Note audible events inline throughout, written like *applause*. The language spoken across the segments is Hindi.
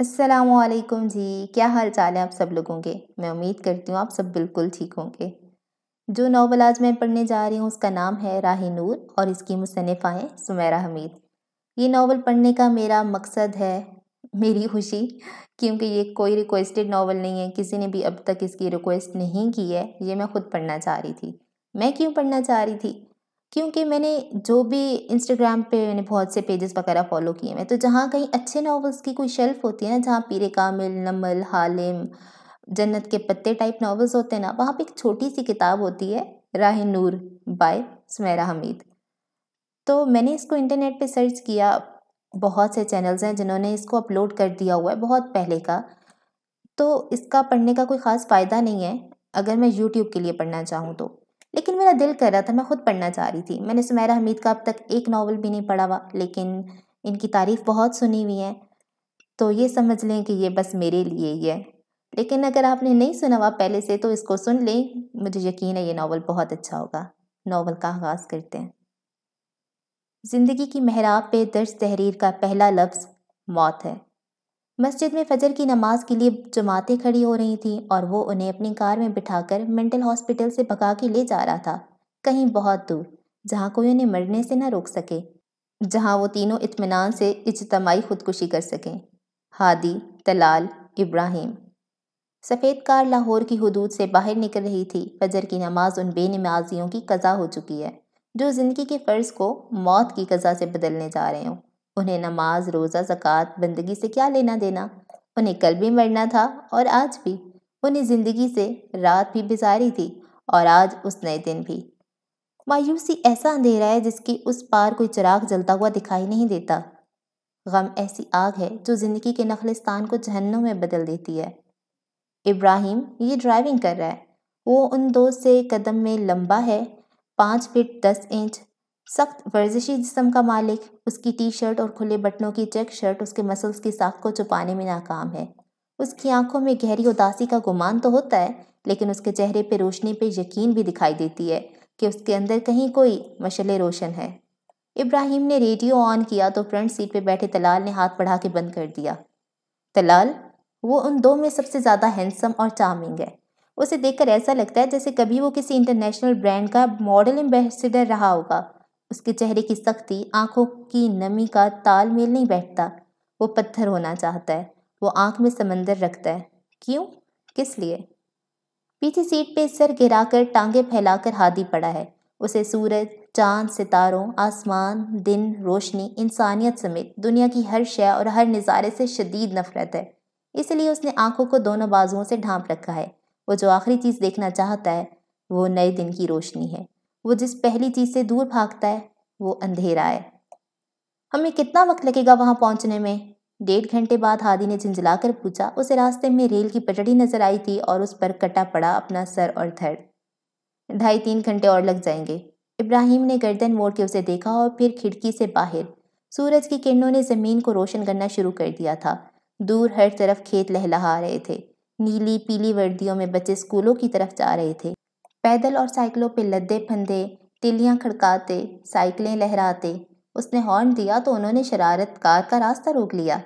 असलकुम जी क्या हाल चाल है आप सब लोगों के मैं उम्मीद करती हूँ आप सब बिल्कुल ठीक होंगे जो नावल आज मैं पढ़ने जा रही हूँ उसका नाम है राही नूर और इसकी मुसनफ़ा हैं सुमेरा हमीद ये नावल पढ़ने का मेरा मकसद है मेरी खुशी क्योंकि ये कोई रिक्वेस्टेड नावल नहीं है किसी ने भी अब तक इसकी रिक्वेस्ट नहीं की है ये मैं ख़ुद पढ़ना चाह रही थी मैं क्यों पढ़ना चाह रही थी क्योंकि मैंने जो भी इंस्टाग्राम पे मैंने बहुत से पेजेस वगैरह फॉलो किए हैं तो जहाँ कहीं अच्छे नावल्स की कोई शेल्फ होती है ना जहाँ पीर कामिल नमल हालिम जन्नत के पत्ते टाइप नावल्स होते हैं ना वहाँ पे एक छोटी सी किताब होती है राह नूर बाय सुमेरा हमीद तो मैंने इसको इंटरनेट पे सर्च किया बहुत से चैनल्स हैं जिन्होंने इसको अपलोड कर दिया हुआ है बहुत पहले का तो इसका पढ़ने का कोई ख़ास फ़ायदा नहीं है अगर मैं यूट्यूब के लिए पढ़ना चाहूँ तो लेकिन मेरा दिल कर रहा था मैं खुद पढ़ना चाह रही थी मैंने सुमेरा हमीद का अब तक एक नावल भी नहीं पढ़ा हुआ लेकिन इनकी तारीफ़ बहुत सुनी हुई है तो ये समझ लें कि ये बस मेरे लिए ही है लेकिन अगर आपने नहीं सुना हुआ पहले से तो इसको सुन लें मुझे यकीन है ये नावल बहुत अच्छा होगा नावल का आगाज़ करते हैं ज़िंदगी की महराब पे दर्ज तहरीर का पहला लफ्ज़ मौत है मस्जिद में फजर की नमाज के लिए जमातें खड़ी हो रही थीं और वो उन्हें अपनी कार में बिठाकर मेंटल हॉस्पिटल से भगा के ले जा रहा था कहीं बहुत दूर जहाँ कोई उन्हें मरने से ना रोक सके जहाँ वो तीनों इतमान से इजतमाही खुदकुशी कर सकें हादी तलाल इब्राहिम सफ़ेद कार लाहौर की हदूद से बाहर निकल रही थी फजर की नमाज उन बेनमाजियों की कज़ा हो चुकी है जो ज़िंदगी के फ़र्ज़ को मौत की कज़ा से बदलने जा रहे हों उन्हें नमाज रोज़ा ज़क़़त बंदगी से क्या लेना देना उन्हें कल भी मरना था और आज भी उन्हें ज़िंदगी से रात भी गुजारी थी और आज उस नए दिन भी मायूसी ऐसा अंधेरा है जिसके उस पार कोई चिराग जलता हुआ दिखाई नहीं देता गम ऐसी आग है जो ज़िंदगी के नखलिस्तान को जहन्नों में बदल देती है इब्राहिम ये ड्राइविंग कर रहा है वो उन दो से कदम में लंबा है पाँच फिट दस इंच सख्त वर्जिशी जिसम का मालिक उसकी टी शर्ट और खुले बटनों की चेक शर्ट उसके मसल्स की साख को छुपाने में नाकाम है उसकी आंखों में गहरी उदासी का गुमान तो होता है लेकिन उसके चेहरे पर रोशनी पर यकीन भी दिखाई देती है कि उसके अंदर कहीं कोई मशल रोशन है इब्राहिम ने रेडियो ऑन किया तो फ्रंट सीट पर बैठे तलाल ने हाथ बढ़ा के बंद कर दिया तलाल वो उन दो में सबसे ज़्यादा हैंडसम और चार्मिंग है उसे देखकर ऐसा लगता है जैसे कभी वो किसी इंटरनेशनल ब्रांड का मॉडल एम्बेसडर रहा होगा उसके चेहरे की सख्ती आंखों की नमी का तालमेल नहीं बैठता वो पत्थर होना चाहता है वो आंख में समंदर रखता है क्यों किस लिए पीछे सीट पे सर गिराकर टांगे फैलाकर हादी पड़ा है उसे सूरज चांद सितारों आसमान दिन रोशनी इंसानियत समेत दुनिया की हर शय और हर नज़ारे से शदीद नफरत है इसलिए उसने आंखों को दोनों बाजुओं से ढांप रखा है वो जो आखिरी चीज़ देखना चाहता है वो नए दिन की रोशनी है वो जिस पहली चीज़ से दूर भागता है वो अंधेरा है हमें कितना वक्त लगेगा वहां पहुंचने में डेढ़ घंटे बाद हादी ने कर पूछा उसे रास्ते में रेल की पटड़ी नजर आई थी और उस पर कटा पड़ा अपना सर और धड़ ढाई तीन घंटे और लग जाएंगे इब्राहिम ने गर्दन मोड़ के उसे देखा और फिर खिड़की से बाहर सूरज की किरणों ने ज़मीन को रोशन करना शुरू कर दिया था दूर हर तरफ खेत लहलहा रहे थे नीली पीली वर्दियों में बच्चे स्कूलों की तरफ जा रहे थे पैदल और साइकिलों पर लद्दे फंदे तिलियाँ खड़काते साइकिलें लहराते उसने हॉर्न दिया तो उन्होंने शरारत कार का रास्ता रोक लिया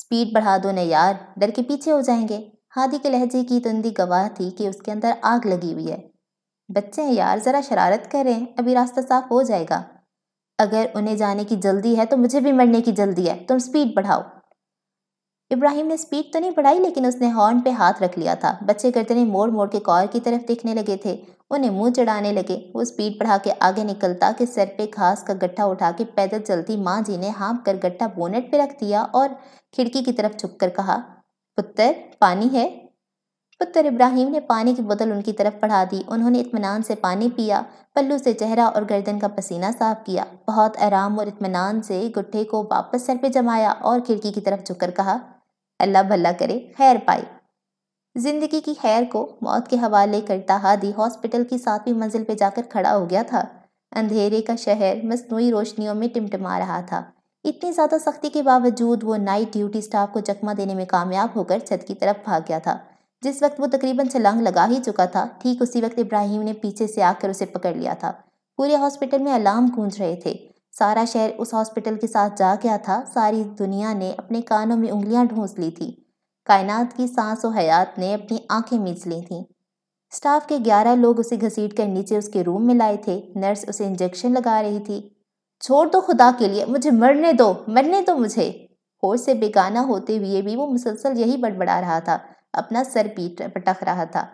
स्पीड बढ़ा दो न यार डर के पीछे हो जाएंगे हादी के लहजे की तंदी गवाह थी कि उसके अंदर आग लगी हुई है बच्चे हैं यार ज़रा शरारत करें अभी रास्ता साफ हो जाएगा अगर उन्हें जाने की जल्दी है तो मुझे भी मरने की जल्दी है तुम स्पीड बढ़ाओ इब्राहिम ने स्पीड तो नहीं बढ़ाई लेकिन उसने हॉर्न पे हाथ रख लिया था बच्चे गर्दने मोड़ मोड़ के कौर की तरफ देखने लगे थे उन्हें मुंह चढ़ाने लगे वो स्पीड बढ़ा के आगे निकलता कि सर पे घास का गट्ठा उठा के पैदल चलती माँ जी ने हाँप कर गट्ठा बोनेट पे रख दिया और खिड़की की तरफ झुक कर कहा पुत्र पानी है पुत्र इब्राहिम ने पानी की बोतल उनकी तरफ बढ़ा दी उन्होंने इतमान से पानी पिया पल्लू से चेहरा और गर्दन का पसीना साफ किया बहुत आराम और इतमान से गुट्ठे को वापस सर पे जमाया और खिड़की की तरफ झुककर कहा अल्लाह भला करे खैर पाए जिंदगी की खैर को मौत के हवाले करता हादी हॉस्पिटल की सातवीं मंजिल पर जाकर खड़ा हो गया था अंधेरे का शहर मसनू रोशनियों में टिमटिमा रहा था इतनी ज़्यादा सख्ती के बावजूद वो नाइट ड्यूटी स्टाफ को चकमा देने में कामयाब होकर छत की तरफ भाग गया था जिस वक्त वो तकरीबन छलांग लगा ही चुका था ठीक उसी वक्त इब्राहिम ने पीछे से आकर उसे पकड़ लिया था पूरे हॉस्पिटल में अलार्म गूंज रहे थे सारा शहर उस हॉस्पिटल के साथ जा गया था सारी दुनिया ने अपने कानों में उंगलियां ढूंस ली थी कायनात की सांस और हयात ने अपनी आंखें मीच ली थीं स्टाफ के ग्यारह लोग उसे घसीट कर नीचे उसके रूम में लाए थे नर्स उसे इंजेक्शन लगा रही थी छोड़ दो खुदा के लिए मुझे मरने दो मरने दो मुझे होश से बेगाना होते हुए भी वो मुसलसल यही बड़बड़ा रहा था अपना सर पीट पटक रहा था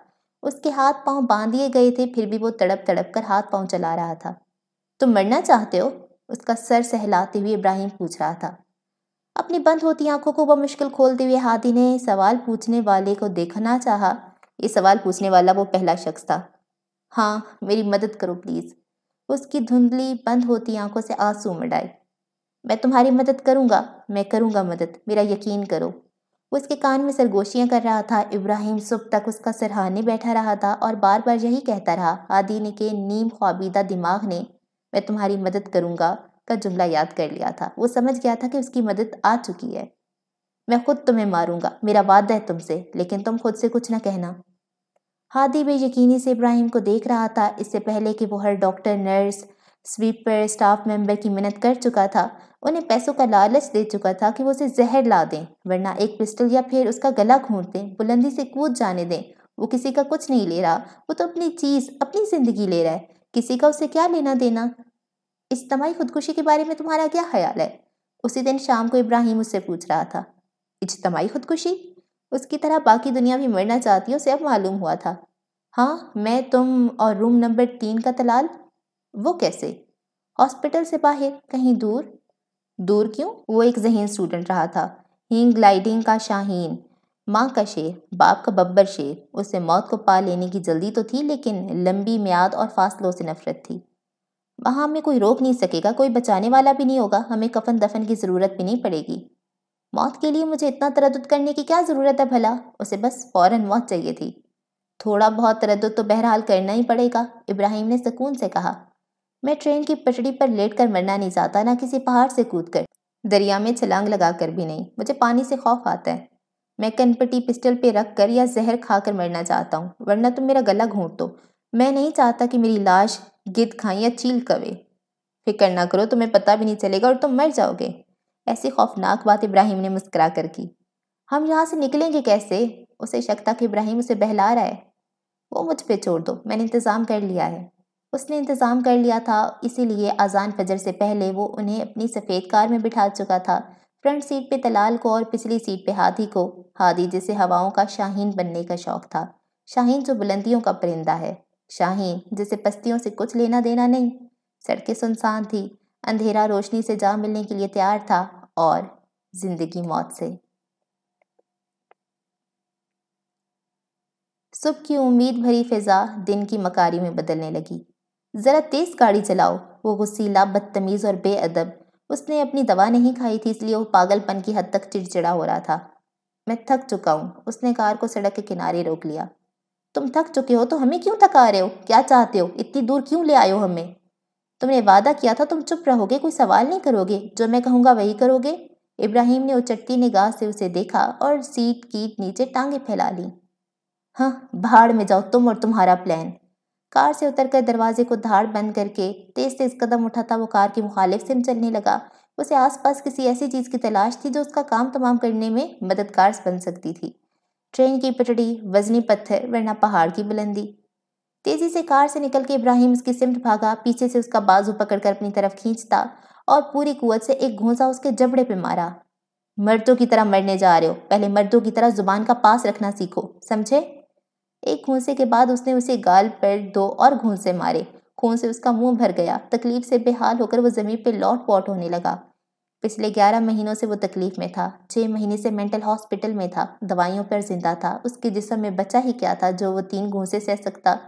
उसके हाथ पांव बांध दिए गए थे फिर भी वो तड़प तड़प कर हाथ पांव चला रहा था तुम मरना चाहते हो उसका सर सहलाते हुए इब्राहिम पूछ रहा था अपनी बंद होती आंखों को वह मुश्किल खोलते हुए हादी ने सवाल पूछने वाले को देखना चाहा ये सवाल पूछने वाला वो पहला शख्स था हाँ मेरी मदद करो प्लीज़ उसकी धुंधली बंद होती आंखों से आंसू मडाए मैं तुम्हारी मदद करूँगा मैं करूँगा मदद मेरा यकीन करो उसके कान में सरगोशियाँ कर रहा था इब्राहिम सुबह तक उसका सरहाने बैठा रहा था और बार बार यही कहता रहा आदि ने के नीम ख्वाबीदा दिमाग ने मैं तुम्हारी मदद करूंगा का जुमला याद कर लिया था वो समझ गया था कि उसकी मदद आ चुकी है मैं खुद तुम्हें मारूंगा मेरा वादा है तुमसे लेकिन तुम खुद से कुछ ना कहना हादी यकीनी से इब्राहिम को देख रहा था इससे पहले कि वो हर doctor nurse sweeper staff member की मिन्नत कर चुका था उन्हें पैसों का लालच दे चुका था कि वो उसे जहर ला दें वरना एक पिस्टल या फिर उसका गला घूट दें बुलंदी से कूद जाने दें वो किसी का कुछ नहीं ले रहा वो तो अपनी चीज़ अपनी ज़िंदगी ले रहा है किसी का उसे क्या लेना देना इस तमाही खुदकुशी के बारे में तुम्हारा क्या ख्याल है उसी दिन शाम को इब्राहिम उससे पूछ रहा था इजतमाही खुदकुशी उसकी तरह बाकी दुनिया भी मरना चाहती है उसे अब मालूम हुआ था हाँ मैं तुम और रूम नंबर तीन का तलाल वो कैसे हॉस्पिटल से बाहर कहीं दूर दूर क्यों वो एक जहन स्टूडेंट रहा था हिंग ग्लाइडिंग का शाहीन माँ का शेर बाप का बब्बर शेर उसे मौत को पा लेने की जल्दी तो थी लेकिन लंबी म्याद और फासलों से नफरत थी वहाँ हमें कोई रोक नहीं सकेगा कोई बचाने वाला भी नहीं होगा हमें कफन दफन की ज़रूरत भी नहीं पड़ेगी मौत के लिए मुझे इतना तरद करने की क्या ज़रूरत है भला उसे बस फ़ौर मौत चाहिए थी थोड़ा बहुत तरद तो बहरहाल करना ही पड़ेगा इब्राहिम ने सुकून से कहा मैं ट्रेन की पटड़ी पर लेट कर मरना नहीं चाहता ना किसी पहाड़ से कूद कर दरिया में छलांग लगा कर भी नहीं मुझे पानी से खौफ आता है मैं कनपटी पिस्टल पे रख कर या जहर खाकर मरना चाहता हूँ वरना तुम मेरा गला घोंट दो मैं नहीं चाहता कि मेरी लाश गिद खाएं या चील कवे फिक्र ना करो तुम्हें पता भी नहीं चलेगा और तुम मर जाओगे ऐसी खौफनाक बात इब्राहिम ने मुस्करा कर की हम यहाँ से निकलेंगे कैसे उसे शक था कि इब्राहिम उसे बहला रहा है वो मुझ पर छोड़ दो मैंने इंतज़ाम कर लिया है उसने इंतज़ाम कर लिया था इसीलिए अजान फजर से पहले वो उन्हें अपनी सफ़ेद कार में बिठा चुका था फ्रंट सीट पे तलाल को और पिछली सीट पे हादी को हादी जिसे हवाओं का शाहीन बनने का शौक था शाहीन जो बुलंदियों का परिंदा है शाहीन जिसे पस्तियों से कुछ लेना देना नहीं सड़कें सुनसान थी अंधेरा रोशनी से जा मिलने के लिए तैयार था और जिंदगी मौत से सुबह की उम्मीद भरी फिजा दिन की मकारी में बदलने लगी ज़रा तेज़ गाड़ी चलाओ वो गुस्सीला बदतमीज़ और बेअदब उसने अपनी दवा नहीं खाई थी इसलिए वो पागलपन की हद तक चिड़चिड़ा हो रहा था मैं थक चुका हूँ उसने कार को सड़क के किनारे रोक लिया तुम थक चुके हो तो हमें क्यों थका रहे हो क्या चाहते हो इतनी दूर क्यों ले आयो हमें तुमने वादा किया था तुम चुप रहोगे कोई सवाल नहीं करोगे जो मैं कहूँगा वही करोगे इब्राहिम ने उचटती निगाह से उसे देखा और सीट की नीचे टांगे फैला ली हाँ भाड़ में जाओ तुम और तुम्हारा प्लान कार से उतरकर दरवाजे को धाड़ बंद करके तेज तेज कदम उठाता वो कार की मुखालिफ से चलने लगा उसे आसपास किसी ऐसी चीज़ की तलाश थी जो उसका काम तमाम करने में मददगार बन सकती थी ट्रेन की पटड़ी वजनी पत्थर वरना पहाड़ की बुलंदी तेजी से कार से निकल के इब्राहिम उसकी सिमट भागा पीछे से उसका बाजू पकड़कर अपनी तरफ खींचता और पूरी कुवत से एक घोंसा उसके जबड़े पे मारा मर्दों की तरह मरने जा रहे हो पहले मर्दों की तरह जुबान का पास रखना सीखो समझे एक घूंसे के बाद उसने उसे गाल पर दो और घूंसे मारे खून से उसका मुंह भर गया तकलीफ से बेहाल होकर वो ज़मीन पर लौट पौट होने लगा पिछले ग्यारह महीनों से वो तकलीफ़ में था छः महीने से मेंटल हॉस्पिटल में था दवाइयों पर जिंदा था उसके जिसम में बचा ही क्या था जो वो तीन घूंसे सह सकता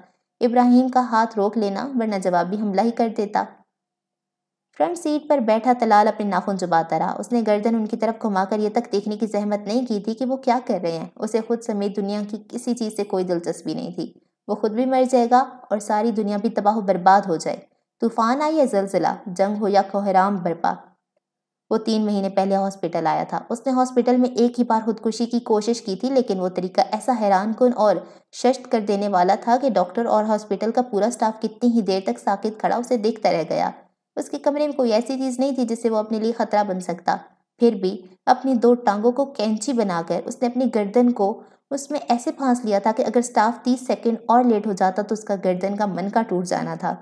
इब्राहिम का हाथ रोक लेना वरना जवाबी हमला ही कर देता फ्रंट सीट पर बैठा तलाल अपने नाखून चुबाता रहा उसने गर्दन उनकी तरफ घुमाकर यह तक देखने की जहमत नहीं की थी कि वो क्या कर रहे हैं उसे खुद समेत दुनिया की किसी चीज़ से कोई दिलचस्पी नहीं थी वो खुद भी मर जाएगा और सारी दुनिया भी तबाह बर्बाद हो जाए तूफान आए या जलजिला जंग हो या कोहराम बर्पा वो तीन महीने पहले हॉस्पिटल आया था उसने हॉस्पिटल में एक ही बार खुदकुशी की कोशिश की थी लेकिन वो तरीका ऐसा हैरान कन और शश्त कर देने वाला था कि डॉक्टर और हॉस्पिटल का पूरा स्टाफ कितनी ही देर तक साकित खड़ा उसे देखता रह गया उसके कमरे में कोई ऐसी चीज़ नहीं थी जिससे वो अपने लिए खतरा बन सकता फिर भी अपनी दो टांगों को कैंची बनाकर उसने अपनी गर्दन को उसमें ऐसे फांस लिया था कि अगर स्टाफ तीस सेकंड और लेट हो जाता तो उसका गर्दन का मन का टूट जाना था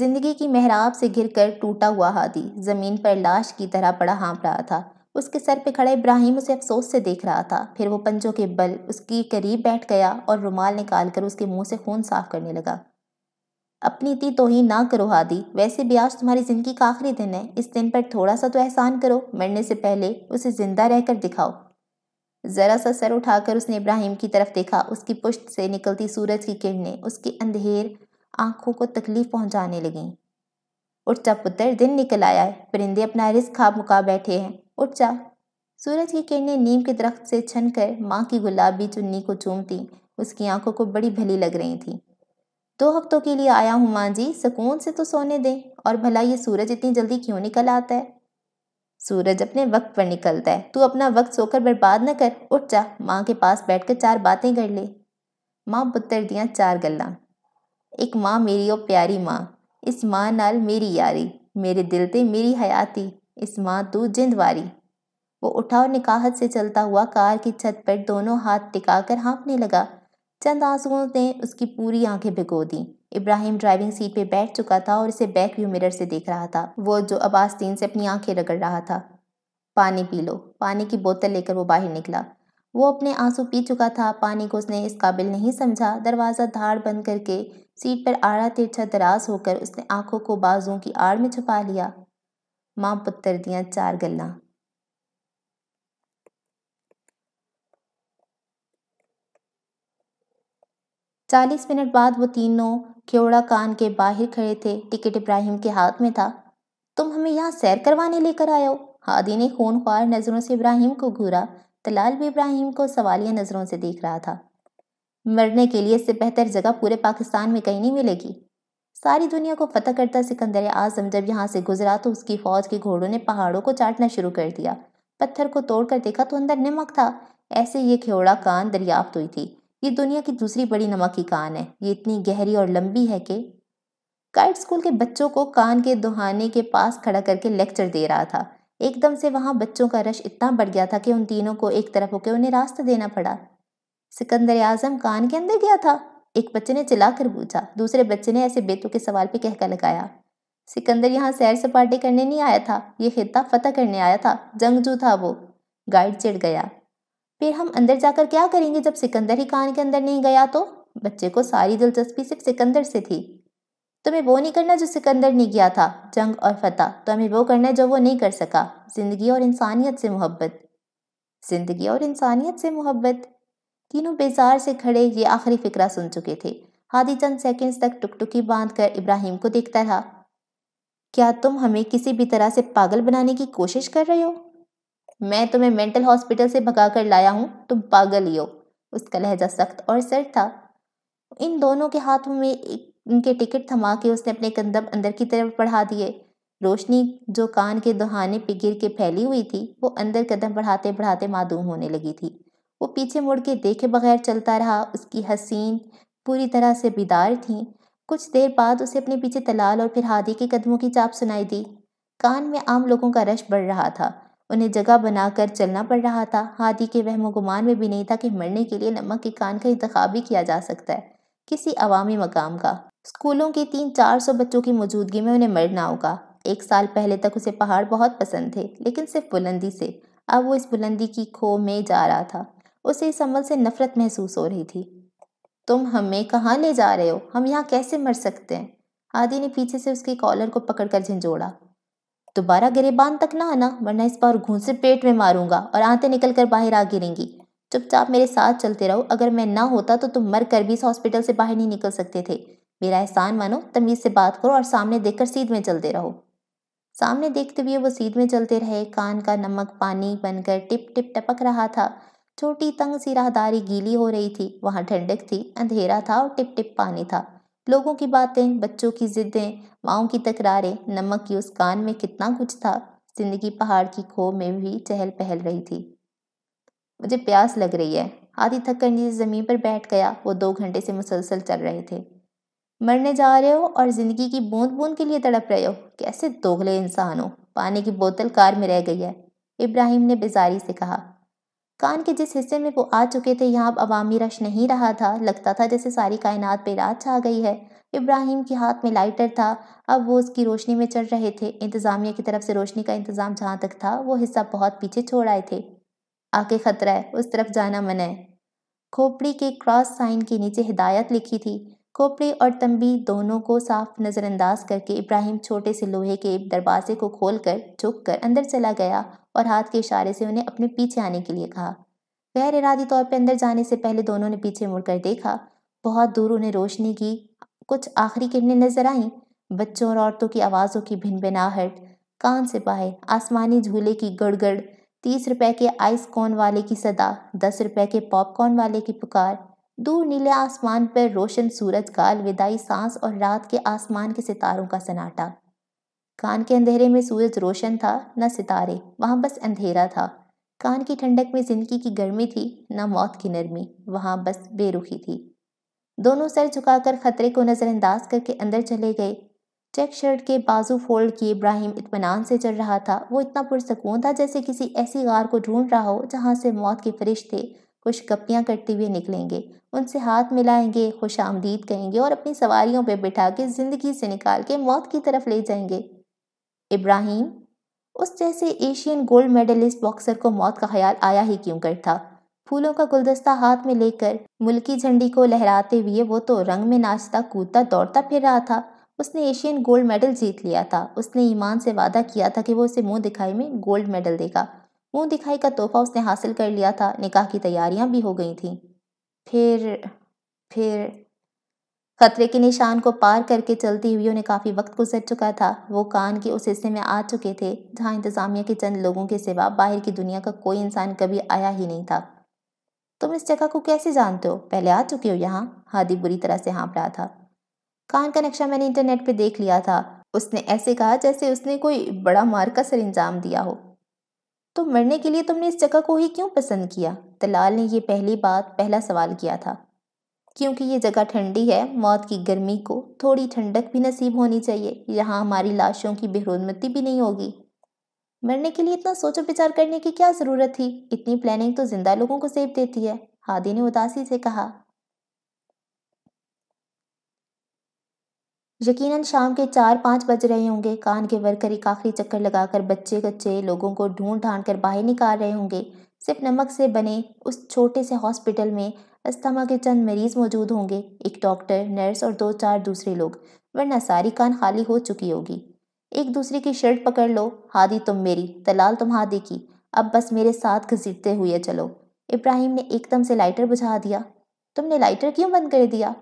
जिंदगी की मेहराब से घिर कर टूटा हुआ हाथी ज़मीन पर लाश की तरह पड़ा हाँप रहा था उसके सर पे खड़ा इब्राहिम उसे अफसोस से देख रहा था फिर वो पंजों के बल उसके करीब बैठ गया और रुमाल निकाल कर उसके मुंह से खून साफ करने लगा अपनी इतनी ही ना करो हादी वैसे भी आज तुम्हारी ज़िंदगी का आखिरी दिन है इस दिन पर थोड़ा सा तो एहसान करो मरने से पहले उसे ज़िंदा रहकर दिखाओ ज़रा सा सर उठाकर उसने इब्राहिम की तरफ देखा उसकी पुश्त से निकलती सूरज की किरणें उसकी अंधेर आंखों को तकलीफ पहुंचाने लगीं उठ जा पुत्र दिन निकल आया है परिंदे अपना रिस्क खा मुका बैठे हैं उठ जा सूरज की किरणें नीम के दरख्त से छन कर माँ की गुलाबी चुन्नी को चूमती उसकी आंखों को बड़ी भली लग रही थी दो हफ्तों के लिए आया हूँ माँ जी सुकून से तो सोने दें और भला ये सूरज इतनी जल्दी क्यों निकल आता है सूरज अपने वक्त पर निकलता है तू अपना वक्त सोकर बर्बाद न कर उठ जा माँ के पास बैठ कर चार बातें कर ले माँ पुत्र दियाँ चार गल्ला एक माँ मेरी और प्यारी माँ इस माँ नाल मेरी यारी मेरे दिल ते मेरी हयाती इस माँ तू जिंदवारी वो उठा और निकाहत से चलता हुआ कार की छत पर दोनों हाथ टिका कर हाँपने लगा चंद आंसुओं ने उसकी पूरी आंखें भिगो दी इब्राहिम ड्राइविंग सीट पे बैठ चुका था और इसे बैक व्यू मिरर से देख रहा था वो जो अब आस्तीन से अपनी आंखें रगड़ रहा था पानी पी लो पानी की बोतल लेकर वो बाहर निकला वो अपने आंसू पी चुका था पानी को उसने इस काबिल नहीं समझा दरवाज़ा धाड़ बंद करके सीट पर आड़ा तिरछा दराज होकर उसने आंखों को बाजुओं की आड़ में छुपा लिया माँ पुत्र दियाँ चार गल्ला चालीस मिनट बाद वो तीनों क्योड़ा कान के बाहर खड़े थे टिकट इब्राहिम के हाथ में था तुम हमें यहाँ सैर करवाने लेकर आए हो हादी ने खून ख्वार नज़रों से इब्राहिम को घूरा तलाल भी इब्राहिम को सवालिया नज़रों से देख रहा था मरने के लिए इससे बेहतर जगह पूरे पाकिस्तान में कहीं नहीं मिलेगी सारी दुनिया को फतह करता सिकंदर आजम जब यहाँ से गुजरा तो उसकी फौज के घोड़ों ने पहाड़ों को चाटना शुरू कर दिया पत्थर को तोड़कर देखा तो अंदर नमक था ऐसे ये खेड़ा कान दरियाफ्त हुई थी ये दुनिया की दूसरी बड़ी नमक की कान है ये इतनी गहरी और लंबी है कि गाइड स्कूल के बच्चों को कान के दुहाने के पास खड़ा करके लेक्चर दे रहा था एकदम से वहाँ बच्चों का रश इतना बढ़ गया था कि उन तीनों को एक तरफ होकर उन्हें रास्ता देना पड़ा सिकंदर आजम कान के अंदर गया था एक बच्चे ने चिल्लाकर पूछा दूसरे बच्चे ने ऐसे बेतु के सवाल पे कहकर लगाया सिकंदर यहाँ सैर सपाटे करने नहीं आया था ये खिता फतह करने आया था जंगजू था वो गाइड चिड़ गया फिर हम अंदर जाकर क्या करेंगे जब सिकंदर ही कान के अंदर नहीं गया तो बच्चे को सारी दिलचस्पी सिर्फ सिकंदर से थी तुम्हें वो नहीं करना जो सिकंदर नहीं किया था जंग और फतह तो हमें वो करना जो वो नहीं कर सका ज़िंदगी और इंसानियत से मोहब्बत ज़िंदगी और इंसानियत से मोहब्बत तीनों बेजार से खड़े ये आखिरी फिक्रा सुन चुके थे हादी चंद सेकेंड्स तक टुकटुकी बांध कर इब्राहिम को देखता रहा क्या तुम हमें किसी भी तरह से पागल बनाने की कोशिश कर रहे हो मैं तुम्हें मेंटल हॉस्पिटल से भगा कर लाया हूँ तुम पागल ही हो उसका लहजा सख्त और सर था इन दोनों के हाथों में एक इनके टिकट थमा के उसने अपने कंदम अंदर की तरफ बढ़ा दिए रोशनी जो कान के दुहाने पे गिर के फैली हुई थी वो अंदर कदम बढ़ाते बढ़ाते मादूम होने लगी थी वो पीछे मुड़ के देखे बगैर चलता रहा उसकी हसीन पूरी तरह से बेदार थी कुछ देर बाद उसे अपने पीछे तलाल और फिर हादी के कदमों की चाप सुनाई दी कान में आम लोगों का रश बढ़ रहा था उन्हें जगह बनाकर चलना पड़ रहा था हाथी के वहम गुमान में भी नहीं था कि मरने के लिए नमक के कान का इंतखा भी किया जा सकता है किसी अवामी मकाम का स्कूलों के तीन चार सौ बच्चों की मौजूदगी में उन्हें मरना होगा एक साल पहले तक उसे पहाड़ बहुत पसंद थे लेकिन सिर्फ बुलंदी से अब वो इस बुलंदी की खो में जा रहा था उसे इस अमल से नफरत महसूस हो रही थी तुम हमें कहाँ ले जा रहे हो हम यहाँ कैसे मर सकते हैं आदि ने पीछे से उसके कॉलर को पकड़कर झंझोड़ा दोबारा गिरेबान तक ना आना वरना इस बार घूस से पेट में मारूंगा और आते निकल कर बाहर आ गिरेंगी चुपचाप मेरे साथ चलते रहो अगर मैं ना होता तो तुम मर कर भी इस हॉस्पिटल से बाहर नहीं निकल सकते थे मेरा एहसान मानो तमीज़ से बात करो और सामने देखकर सीध में चलते रहो सामने देखते हुए वो सीध में चलते रहे कान का नमक पानी बनकर टिप टिप टपक रहा था छोटी तंग सी राहदारी गीली हो रही थी वहाँ ठंडक थी अंधेरा था और टिप टिप पानी था लोगों की बातें बच्चों की जिद्दें माओ की तकरारें नमक की उस कान में कितना कुछ था जिंदगी पहाड़ की खो में भी चहल पहल रही थी मुझे प्यास लग रही है आधी थक कर नीचे ज़मीन पर बैठ गया वो दो घंटे से मुसलसल चल रहे थे मरने जा रहे हो और ज़िंदगी की बूंद बूंद के लिए तड़प रहे हो कैसे दोगले इंसान हो पानी की बोतल कार में रह गई है इब्राहिम ने बेजारी से कहा कान के जिस हिस्से में वो आ चुके थे यहाँ अब अवामी रश नहीं रहा था लगता था जैसे सारी कायनात पे रात छा गई है इब्राहिम के हाथ में लाइटर था अब वो उसकी रोशनी में चढ़ रहे थे इंतज़ामिया की तरफ से रोशनी का इंतज़ाम जहाँ तक था वो हिस्सा बहुत पीछे छोड़ आए थे आके ख़तरा है उस तरफ जाना मन है खोपड़ी के क्रॉस साइन के नीचे हिदायत लिखी थी खोपड़ी और तंबी दोनों को साफ नज़रअंदाज करके इब्राहिम छोटे से लोहे के दरवाजे को खोलकर झुक कर अंदर चला गया और हाथ के इशारे से उन्हें अपने पीछे आने के लिए कहा गैर इरादी तौर पर अंदर जाने से पहले दोनों ने पीछे मुड़कर देखा बहुत दूर उन्हें रोशनी की कुछ आखिरी किरणें नजर आईं बच्चों और औरतों की आवाज़ों की भिन भिनाहट कान से बाहर आसमानी झूले की गड़गड़ तीस रुपए के आइस कॉन वाले की सदा दस रुपए के पॉपकॉर्न वाले की पुकार दूर नीले आसमान पर रोशन सूरज का अलविदाई सांस और रात के आसमान के सितारों का सन्नाटा कान के अंधेरे में सूरज रोशन था न सितारे वहाँ बस अंधेरा था कान की ठंडक में जिंदगी की गर्मी थी न मौत की नरमी वहाँ बस बेरुखी थी दोनों सर झुकाकर खतरे को नज़रअंदाज करके अंदर चले गए चेक शर्ट के बाजू फोल्ड किए इब्राहिम इतमान से चल रहा था वो इतना पुरसकून था जैसे किसी ऐसी गार को ढूंढ रहा हो जहाँ से मौत के फरिश्ते कुछ गप्पियाँ करते हुए निकलेंगे उनसे हाथ मिलाएंगे खुश आमदीद कहेंगे और अपनी सवारियों पर बिठा के ज़िंदगी से निकाल के मौत की तरफ ले जाएंगे इब्राहिम उस जैसे एशियन गोल्ड मेडलिस्ट बॉक्सर को मौत का ख्याल आया ही क्यों कर था फूलों का गुलदस्ता हाथ में लेकर मुल्की झंडी को लहराते हुए वो तो रंग में नाचता कूदता दौड़ता फिर रहा था उसने एशियन गोल्ड मेडल जीत लिया था उसने ईमान से वादा किया था कि वो उसे मुंह दिखाई में गोल्ड मेडल देगा मुंह दिखाई का तोहफा उसने हासिल कर लिया था निकाह की तैयारियां भी हो गई थी फिर फिर खतरे के निशान को पार करके चलती हुई उन्हें काफ़ी वक्त गुजर चुका था वो कान के उस हिस्से में आ चुके थे जहाँ इंतज़ामिया के चंद लोगों के सिवा बाहर की दुनिया का कोई इंसान कभी आया ही नहीं था तुम इस जगह को कैसे जानते हो पहले आ चुके हो यहाँ हादी बुरी तरह से हाँप रहा था कान का नक्शा मैंने इंटरनेट पर देख लिया था उसने ऐसे कहा जैसे उसने कोई बड़ा मार का सर इंजाम दिया हो तो मरने के लिए तुमने इस जगह को ही क्यों पसंद किया तलाल ने यह पहली बात पहला सवाल किया था क्योंकि ये जगह ठंडी है मौत की गर्मी को थोड़ी ठंडक भी नसीब होनी चाहिए यहाँ हमारी लाशों की बेहरोन्मति भी नहीं होगी मरने के लिए इतना सोचो विचार करने की क्या ज़रूरत थी इतनी प्लानिंग तो जिंदा लोगों को सेव देती है हादी ने उदासी से कहा यकीनन शाम के चार पाँच बज रहे होंगे कान के वर्कर एक आखिरी चक्कर लगाकर बच्चे कच्चे लोगों को ढूंढ ढांड कर बाहर निकाल रहे होंगे सिर्फ नमक से बने उस छोटे से हॉस्पिटल में अस्थमा के चंद मरीज मौजूद होंगे एक डॉक्टर नर्स और दो चार दूसरे लोग वरना सारी कान खाली हो चुकी होगी एक दूसरे की शर्ट पकड़ लो हादी तुम मेरी तलाल तुम हादी की अब बस मेरे साथ घसीटते हुए चलो इब्राहिम ने एकदम से लाइटर बुझा दिया तुमने लाइटर क्यों बंद कर दिया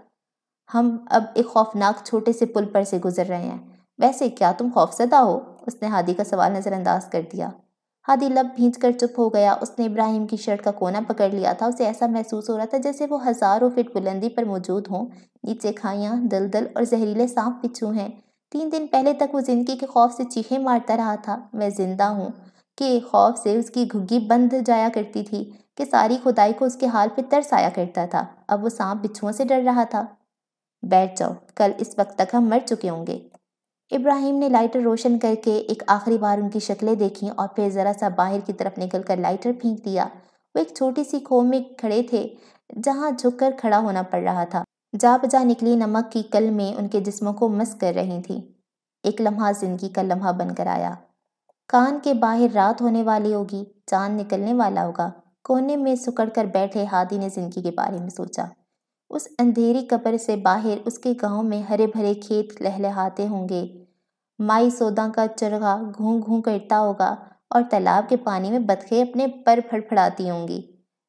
हम अब एक खौफनाक छोटे से पुल पर से गुजर रहे हैं वैसे क्या तुम खौफजदा हो उसने हादी का सवाल नज़रअंदाज कर दिया हादी लब भींच कर चुप हो गया उसने इब्राहिम की शर्ट का कोना पकड़ लिया था उसे ऐसा महसूस हो रहा था जैसे वो हज़ारों फिट बुलंदी पर मौजूद हों नीचे खाइयाँ दलदल और जहरीले सांप पिछू हैं तीन दिन पहले तक वो जिंदगी के खौफ से चीखें मारता रहा था मैं ज़िंदा हूँ के खौफ से उसकी घुग्गी बंद जाया करती थी कि सारी खुदाई को उसके हाल पर तरस आया करता था अब वो सांप बिछुओं से डर रहा था बैठ जाओ कल इस वक्त तक हम मर चुके होंगे इब्राहिम ने लाइटर रोशन करके एक आखिरी बार उनकी शक्लें देखी और फिर ज़रा सा बाहर की तरफ निकल कर लाइटर फेंक दिया वो एक छोटी सी खो में खड़े थे जहाँ झुककर खड़ा होना पड़ रहा था जा बजा निकली नमक की कल में उनके जिस्मों को मस कर रही थी एक लम्हा जिंदगी का लम्हा बनकर आया कान के बाहर रात होने वाली होगी चांद निकलने वाला होगा कोने में सुकड़ कर बैठे हादी ने जिंदगी के बारे में सोचा उस अंधेरी कब्र से बाहर उसके गांव में हरे भरे खेत लहलहाते होंगे माई सोदा का चरगा घूं घूं करता होगा और तालाब के पानी में बतखे अपने पर फड़फड़ाती होंगी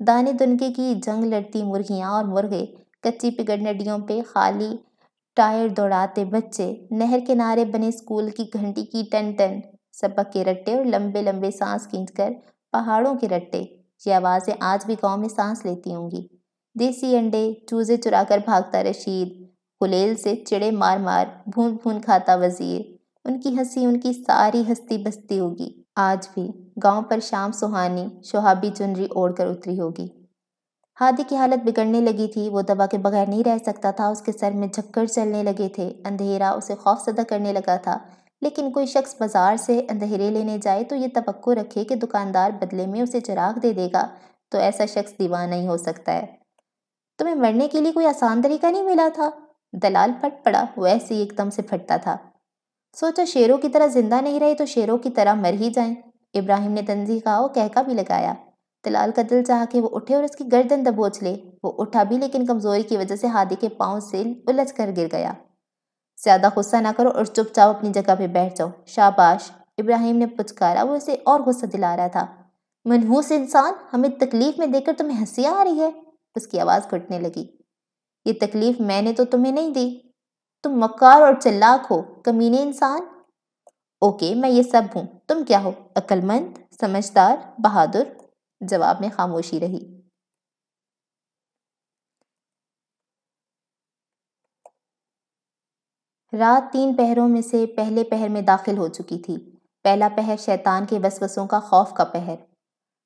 दाने दुनके की जंग लड़ती मुर्गियाँ और मुर्गे कच्ची पिगड़ नडियों पे खाली टायर दौड़ाते बच्चे नहर किनारे बने स्कूल की घंटी की टन टन सबक के रट्टे और लंबे लंबे सांस खींचकर पहाड़ों के रट्टे ये आवाज़ें आज भी गांव में सांस लेती होंगी देसी अंडे चूजे चुरा कर भागता रशीद गुलेल से चिड़े मार मार भून भून खाता वजीर उनकी हंसी उनकी सारी हस्ती बस्ती होगी आज भी गांव पर शाम सुहानी शोहाबी चुनरी ओढ़ कर उतरी होगी हादी की हालत बिगड़ने लगी थी वो दवा के बगैर नहीं रह सकता था उसके सर में झक्कर चलने लगे थे अंधेरा उसे खौफ सदा करने लगा था लेकिन कोई शख्स बाजार से अंधेरे लेने जाए तो ये तवक्को रखे कि दुकानदार बदले में उसे चिराग दे देगा तो ऐसा शख्स दीवाना ही हो सकता है तुम्हें मरने के लिए कोई आसान तरीका नहीं मिला था दलाल फट पड़ा वैसे ही एकदम से फटता था सोचा शेरों की तरह जिंदा नहीं रहे तो शेरों की तरह मर ही जाएं इब्राहिम ने तंजी कहा और कहका भी लगाया दलाल का दिल चाह के वो उठे और उसकी गर्दन दबोच ले वो उठा भी लेकिन कमजोरी की वजह से हादी के पाँव से उलझ कर गिर गया ज़्यादा गुस्सा ना करो और चुपचाप अपनी जगह पे बैठ जाओ शाबाश इब्राहिम ने पुचकारा वो उसे और गुस्सा दिला रहा था मनहूस इंसान हमें तकलीफ में देखकर तुम्हें हंसी आ रही है उसकी आवाज़ घुटने लगी ये तकलीफ मैंने तो तुम्हें नहीं दी तुम मक्कार और चल्लाक हो कमीने इंसान ओके मैं ये सब हूं तुम क्या हो अक्लमंद समझदार बहादुर जवाब में खामोशी रही रात तीन पहरों में से पहले पहर में दाखिल हो चुकी थी पहला पहर शैतान के वसवसों का खौफ का पहर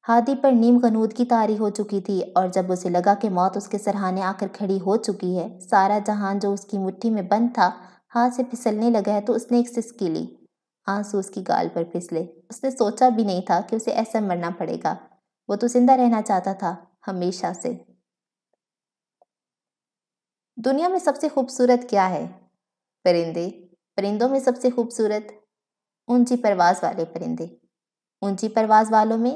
हाथी पर नीम गनूद की तारी हो चुकी थी और जब उसे लगा कि मौत उसके सरहाने आकर खड़ी हो चुकी है सारा जहान जो उसकी मुट्ठी में बंद था हाथ से फिसलने लगा है तो उसने एक सिसकी ली आंसू उसकी गाल पर फिसले उसने सोचा भी नहीं था कि उसे ऐसा मरना पड़ेगा वो तो जिंदा रहना चाहता था हमेशा से दुनिया में सबसे खूबसूरत क्या है परिंदे परिंदों में सबसे खूबसूरत ऊंची परवाज वाले परिंदे ऊंची परवाज वालों में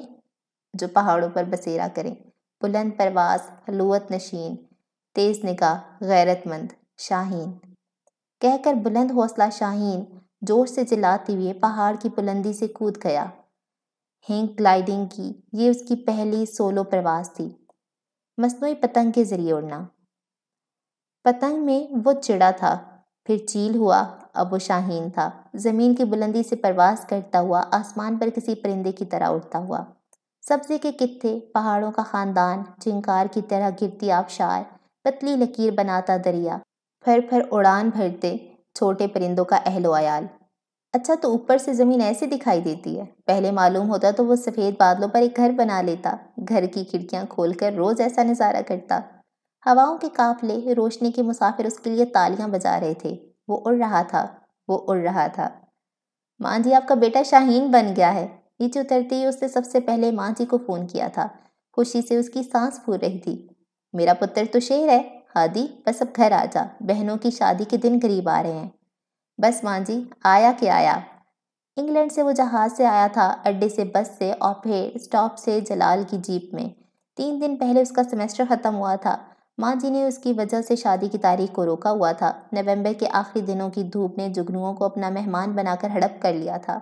जो पहाड़ों पर बसेरा करें बुलंद परवास हलूत नशीन तेज निगाह गैरतमंद शाहीन कहकर बुलंद हौसला शाहीन जोर से चिल्लाते हुए पहाड़ की बुलंदी से कूद गया हेंक ग्लाइडिंग की ये उसकी पहली सोलो प्रवास थी मसनू पतंग के ज़रिए उड़ना पतंग में वो चिड़ा था फिर चील हुआ अब वो शाहीन था ज़मीन की बुलंदी से प्रवास करता हुआ आसमान पर किसी परिंदे की तरह उड़ता हुआ सब्जे के कित्ते पहाड़ों का खानदान चिंकार की तरह गिरती आबशार पतली लकीर बनाता दरिया फर फर उड़ान भरते छोटे परिंदों का अहलो आयाल अच्छा तो ऊपर से ज़मीन ऐसे दिखाई देती है पहले मालूम होता तो वो सफ़ेद बादलों पर एक घर बना लेता घर की खिड़कियाँ खोलकर रोज़ ऐसा नज़ारा करता हवाओं के काफले रोशनी के मुसाफिर उसके लिए तालियां बजा रहे थे वो उड़ रहा था वो उड़ रहा था मां जी आपका बेटा शाहीन बन गया है नीचे उतरते ही उसने सबसे पहले माँ जी को फ़ोन किया था खुशी से उसकी सांस फूल रही थी मेरा पुत्र तो शेर है हादी बस अब घर आ जा बहनों की शादी के दिन करीब आ रहे हैं बस माँ जी आया कि आया इंग्लैंड से वो जहाज़ से आया था अड्डे से बस से और फिर स्टॉप से जलाल की जीप में तीन दिन पहले उसका सेमेस्टर ख़त्म हुआ था माँ जी ने उसकी वजह से शादी की तारीख को रोका हुआ था नवंबर के आखिरी दिनों की धूप ने जुगनुओं को अपना मेहमान बनाकर हड़प कर लिया था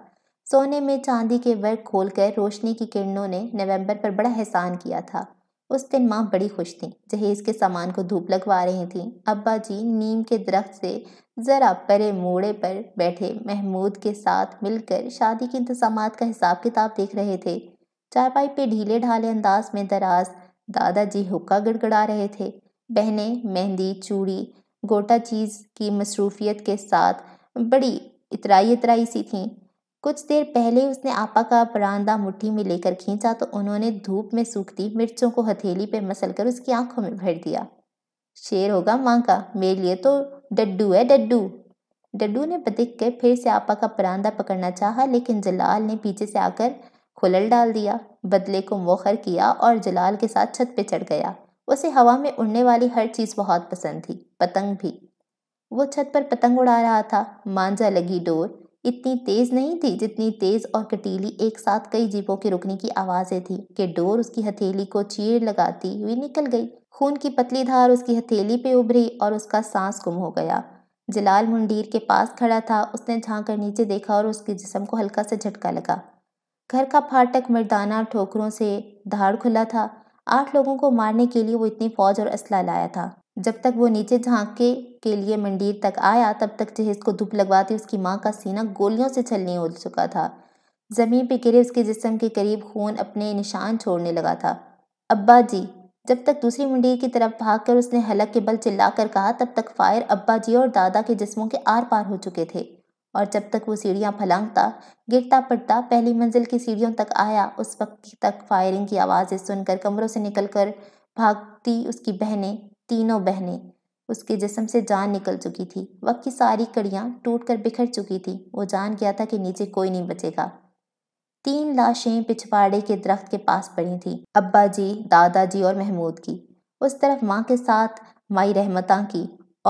सोने में चांदी के वर्ग खोलकर रोशनी की किरणों ने नवंबर पर बड़ा एहसान किया था उस दिन माँ बड़ी खुश थी जहेज के सामान को धूप लगवा रही थी अब्बा जी नीम के दरख्त से ज़रा परे मोड़े पर बैठे महमूद के साथ मिलकर शादी के इंतजाम का हिसाब किताब देख रहे थे चारपाई पे ढीले ढाले अंदाज में दराज दादाजी हुक्का गड़गड़ा रहे थे बहनें मेहंदी चूड़ी गोटा चीज़ की मसरूफियत के साथ बड़ी इतराई इतराई सी थीं कुछ देर पहले उसने आपा का परांदा मुट्ठी में लेकर खींचा तो उन्होंने धूप में सूखती मिर्चों को हथेली पर कर उसकी आंखों में भर दिया शेर होगा माँ का मेरे लिए तो डड्डू है डड्डू डड्डू ने बदिक कर फिर से आपा का परांदा पकड़ना चाहा लेकिन जलाल ने पीछे से आकर खुलल डाल दिया बदले को मोखर किया और जलाल के साथ छत पे चढ़ गया उसे हवा में उड़ने वाली हर चीज़ बहुत पसंद थी पतंग भी वो छत पर पतंग उड़ा रहा था मांझा लगी डोर इतनी तेज नहीं थी जितनी तेज और कटीली एक साथ कई जीपों के रुकने की आवाज़ें थी कि डोर उसकी हथेली को चीर लगाती हुई निकल गई खून की पतली धार उसकी हथेली पे उभरी और उसका सांस गुम हो गया जलाल मुंडीर के पास खड़ा था उसने झाँक कर नीचे देखा और उसके जिसम को हल्का सा झटका लगा घर का फाटक मर्दाना ठोकरों से धाड़ खुला था आठ लोगों को मारने के लिए वो इतनी फौज और असला लाया था जब तक वो नीचे झांके के लिए मंडीर तक आया तब तक जहेज को धूप लगवाती उसकी माँ का सीना गोलियों से छलनी हो चुका था ज़मीन पर गिरे उसके जिसम के करीब खून अपने निशान छोड़ने लगा था अब्बा जी जब तक दूसरी मंडीर की तरफ भागकर उसने हलक के बल चिल्लाकर कहा तब तक फायर अब्बा जी और दादा के जिस्मों के आर पार हो चुके थे और जब तक वो सीढ़ियाँ फलांगता गिरता पड़ता पहली मंजिल की सीढ़ियों तक आया उस वक्त तक फायरिंग की आवाज़ें सुनकर कमरों से निकलकर भागती उसकी बहनें तीनों बहनें उसके जिसम से जान निकल चुकी थी वक्त की सारी कड़ियाँ टूट कर बिखर चुकी थी वो जान गया था कि नीचे कोई नहीं बचेगा तीन लाशें पिछवाड़े के दरख्त के पास पड़ी थी अब्बा जी दादाजी और महमूद की उस तरफ माँ के साथ माई रहमता की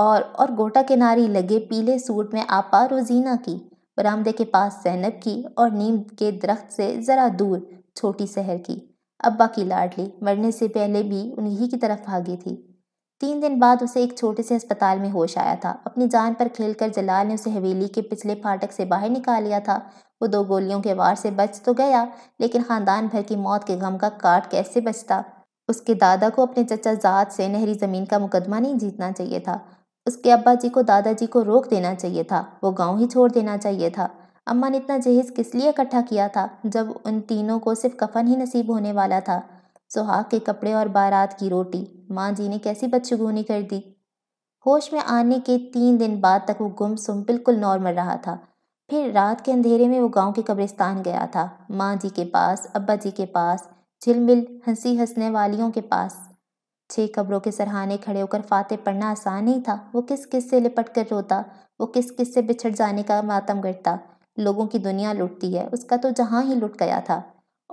और और गोटा किनारी लगे पीले सूट में आपा रोजीना की बरामदे के पास सैनब की और नीम के दरख्त से ज़रा दूर छोटी शहर की अब्बा की लाडली मरने से पहले भी उन्हीं की तरफ भागी थी तीन दिन बाद उसे एक छोटे से अस्पताल में होश आया था अपनी जान पर खेलकर जलाल ने उसे हवेली के पिछले फाटक से बाहर निकाल लिया था वो दो गोलियों के वार से बच तो गया लेकिन ख़ानदान भर की मौत के गम का काट कैसे बचता उसके दादा को अपने चचा जात से नहरी ज़मीन का मुकदमा नहीं जीतना चाहिए था उसके अब्बा जी को दादाजी को रोक देना चाहिए था वो गांव ही छोड़ देना चाहिए था अम्मा ने इतना जहेज किस लिए इकट्ठा किया था जब उन तीनों को सिर्फ कफन ही नसीब होने वाला था सुहाग के कपड़े और बारात की रोटी माँ जी ने कैसी बच्चगोनी कर दी होश में आने के तीन दिन बाद तक वो गुम सुम बिल्कुल नॉर्मल रहा था फिर रात के अंधेरे में वो गांव के कब्रिस्तान गया था माँ जी के पास अब्बा जी के पास झिलमिल हंसी हंसने वालियों के पास छह कब्रों के सरहाने खड़े होकर फाते पढ़ना आसान नहीं था वो किस किस से लिपट कर रोता वो किस किस से बिछड़ जाने का मातम करता लोगों की दुनिया लुटती है उसका तो जहाँ ही लुट गया था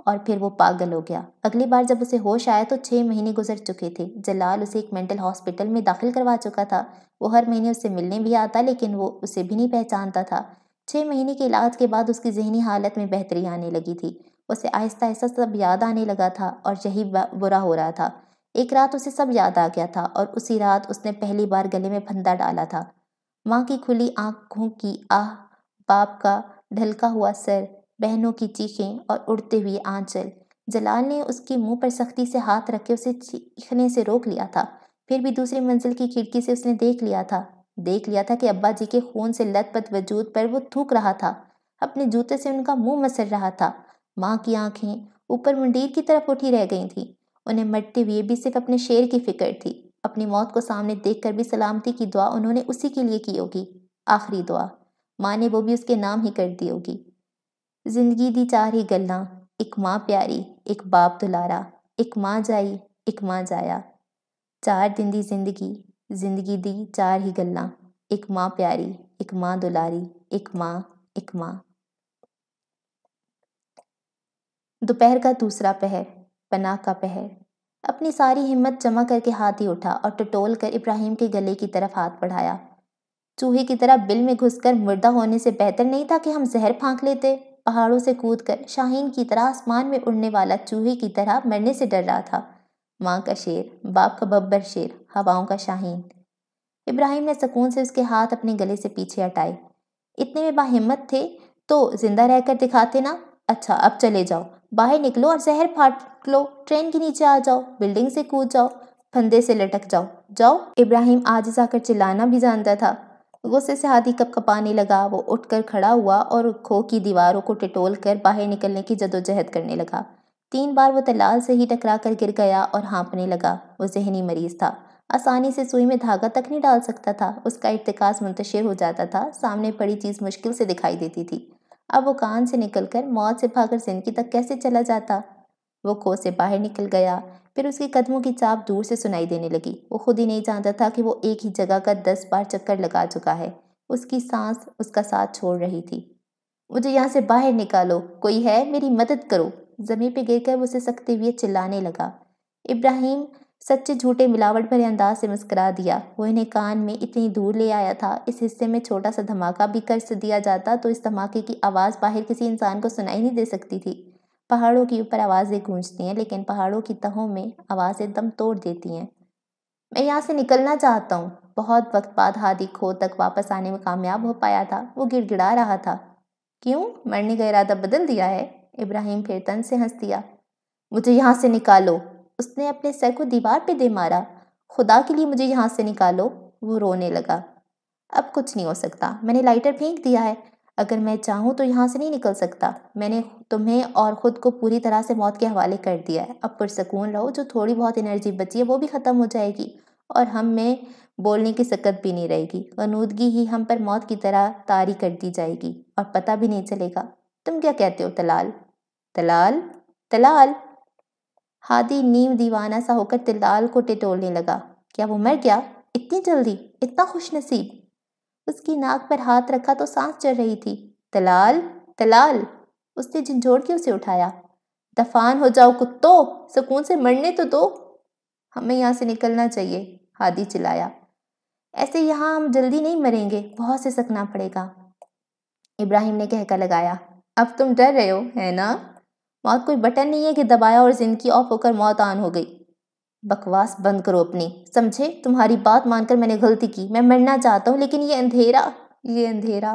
और फिर वो पागल हो गया अगली बार जब उसे होश आया तो छः महीने गुजर चुके थे जलाल उसे एक मेंटल हॉस्पिटल में दाखिल करवा चुका था वो हर महीने उससे मिलने भी आता लेकिन वो उसे भी नहीं पहचानता था छः महीने के इलाज के बाद उसकी जहनी हालत में बेहतरी आने लगी थी उसे आहिस्ता आहिस्ता सब याद आने लगा था और यही बुरा हो रहा था एक रात उसे सब याद आ गया था और उसी रात उसने पहली बार गले में फंदा डाला था माँ की खुली आँखों की आह बाप का ढलका हुआ सर बहनों की चीखें और उड़ते हुए आंचल जलाल ने उसके मुंह पर सख्ती से हाथ रखे उसे चीखने से रोक लिया था फिर भी दूसरी मंजिल की खिड़की से उसने देख लिया था देख लिया था कि अब्बा जी के खून से लतपत वजूद पर वो थूक रहा था अपने जूते से उनका मुंह मसल रहा था माँ की आंखें ऊपर मुंडीर की तरफ उठी रह गई थी उन्हें मरते हुए भी सिर्फ अपने शेर की फिक्र थी अपनी मौत को सामने देखकर भी सलामती की दुआ उन्होंने उसी के लिए की होगी आखिरी दुआ माँ ने वो भी उसके नाम ही कर दी होगी जिंदगी दी चार ही ਗੱਲਾਂ एक माँ प्यारी एक बाप दुलारा एक माँ जाई एक माँ जाया चार दिन दी जिंदगी जिंदगी दी चार ही ਗੱਲਾਂ एक माँ प्यारी एक माँ दुलारी एक माँ एक माँ दोपहर का दूसरा पहर पनाह का पहर अपनी सारी हिम्मत जमा करके हाथ ही उठा और टटोल कर इब्राहिम के गले की तरफ हाथ बढ़ाया चूहे की तरह बिल में घुसकर मुर्दा होने से बेहतर नहीं था कि हम जहर फांक लेते पहाड़ों से कूद कर शाहीन की तरह आसमान में उड़ने वाला चूहे की तरह मरने से डर रहा था माँ का शेर बाप का बब्बर शेर हवाओं का शाहीन इब्राहिम ने सुकून से उसके हाथ अपने गले से पीछे हटाए इतने में बाहिम्मत थे तो जिंदा रहकर दिखाते ना अच्छा अब चले जाओ बाहर निकलो और जहर फाट लो ट्रेन के नीचे आ जाओ बिल्डिंग से कूद जाओ फंदे से लटक जाओ जाओ इब्राहिम आज जाकर चिल्लाना भी जानता था गुस्से से हाथी कप पानी लगा वो उठकर खड़ा हुआ और खो की दीवारों को टिटोल कर बाहर निकलने की जदोजहद करने लगा तीन बार वो तलाल से ही टकरा कर गिर गया और हाँपने लगा वो जहनी मरीज था आसानी से सुई में धागा तक नहीं डाल सकता था उसका इरतकास मुंतशिर हो जाता था सामने पड़ी चीज़ मुश्किल से दिखाई देती थी अब वो कान से निकलकर मौत से भागकर जिंदगी तक कैसे चला जाता वो खो से बाहर निकल गया फिर उसके कदमों की चाप दूर से सुनाई देने लगी वो खुद ही नहीं जानता था कि वो एक ही जगह का दस बार चक्कर लगा चुका है उसकी सांस उसका साथ छोड़ रही थी मुझे यहाँ से बाहर निकालो कोई है मेरी मदद करो ज़मीन पर गिर कर उसे सकते हुए चिल्लाने लगा इब्राहिम सच्चे झूठे मिलावट भरे अंदाज से मुस्करा दिया वो इन्हें कान में इतनी दूर ले आया था इस हिस्से में छोटा सा धमाका भी कर दिया जाता तो इस धमाके की आवाज़ बाहर किसी इंसान को सुनाई नहीं दे सकती थी पहाड़ों के ऊपर आवाज़ें गूंजती हैं लेकिन पहाड़ों की तहों में आवाज़ एकदम तोड़ देती हैं मैं यहाँ से निकलना चाहता हूँ बहुत वक्त बाद हादी खो तक वापस आने में कामयाब हो पाया था वो गिड़गिड़ा रहा था क्यों मरने का इरादा बदल दिया है इब्राहिम फिर तन से हंस दिया मुझे यहाँ से निकालो उसने अपने सर को दीवार पे दे मारा खुदा के लिए मुझे यहाँ से निकालो वो रोने लगा अब कुछ नहीं हो सकता मैंने लाइटर फेंक दिया है अगर मैं चाहूँ तो यहाँ से नहीं निकल सकता मैंने तुम्हें और ख़ुद को पूरी तरह से मौत के हवाले कर दिया है अब पुरसकून रहो जो थोड़ी बहुत एनर्जी बची है वो भी ख़त्म हो जाएगी और हम में बोलने की सकत भी नहीं रहेगी गनूदगी ही हम पर मौत की तरह तारी कर दी जाएगी और पता भी नहीं चलेगा तुम क्या कहते हो तलाल तलाल तलाल हादी नीम दीवाना सा होकर तलाल को टिटोलने लगा क्या वो मर गया इतनी जल्दी इतना खुश नसीब उसकी नाक पर हाथ रखा तो सांस चढ़ रही थी तलाल तलाल उसने झंझोड़ के उसे उठाया दफान हो जाओ कुत्तो सुकून से मरने तो दो हमें यहाँ से निकलना चाहिए हादी चिल्लाया ऐसे यहाँ हम जल्दी नहीं मरेंगे बहुत से सकना पड़ेगा इब्राहिम ने कहकर लगाया अब तुम डर रहे हो है ना मौत कोई बटन नहीं है कि दबाया और जिंदगी ऑफ होकर मौत आन हो गई बकवास बंद करो अपनी समझे तुम्हारी बात मानकर मैंने गलती की मैं मरना चाहता हूँ लेकिन ये अंधेरा ये अंधेरा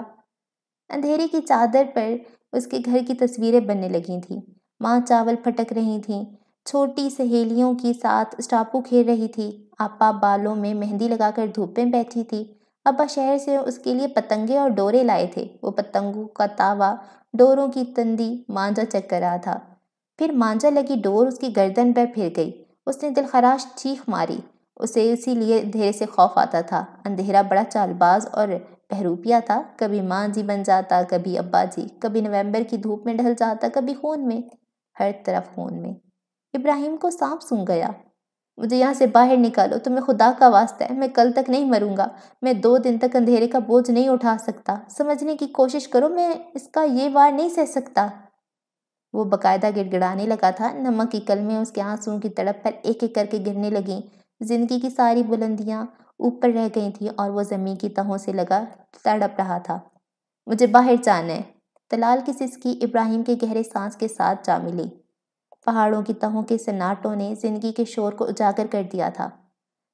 अंधेरे की चादर पर उसके घर की तस्वीरें बनने लगी थीं माँ चावल फटक रही थीं छोटी सहेलियों के साथ स्टापू खेल रही थी आपा बालों में मेहंदी लगाकर धूप में बैठी थी अब्बा शहर से उसके लिए पतंगे और डोरे लाए थे वो पतंगों का तावा डोरों की तंदी मांझा कर रहा था फिर मांझा लगी डोर उसकी गर्दन पर फिर गई उसने दिलखराश चीख मारी उसे इसीलिए अंधेरे से खौफ आता था अंधेरा बड़ा चालबाज और बहरूपिया था कभी माँ जी बन जाता कभी अब्बा जी कभी नवंबर की धूप में ढल जाता कभी खून में हर तरफ खून में इब्राहिम को सांप सुन गया मुझे यहाँ से बाहर निकालो तुम्हें खुदा का वास्ता है मैं कल तक नहीं मरूंगा मैं दो दिन तक अंधेरे का बोझ नहीं उठा सकता समझने की कोशिश करो मैं इसका ये वार नहीं सह सकता वो बकायदा गिड़गिड़ाने लगा था नमक की कलमें उसके आंसुओं की तड़प पर एक एक करके गिरने लगी जिंदगी की सारी बुलंदियाँ ऊपर रह गई थी और वो ज़मीन की तहों से लगा तड़प रहा था मुझे बाहर जाना है तलाल की सिसकी इब्राहिम के गहरे सांस के साथ जा मिली पहाड़ों की तहों के सन्नाटों ने जिंदगी के शोर को उजागर कर दिया था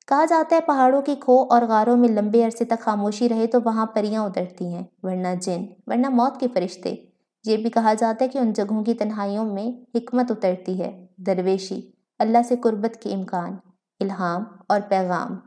कहा जाता है पहाड़ों के खो और गारों में लंबे अरसे तक खामोशी रहे तो वहाँ परियाँ उतरती हैं वरना जिन वरना मौत के फरिश्ते ये भी कहा जाता है कि उन जगहों की तन्हाइयों में हमत उतरती है दरवेशी अल्लाह से कुर्बत के इम्कान इल्हाम और पैगाम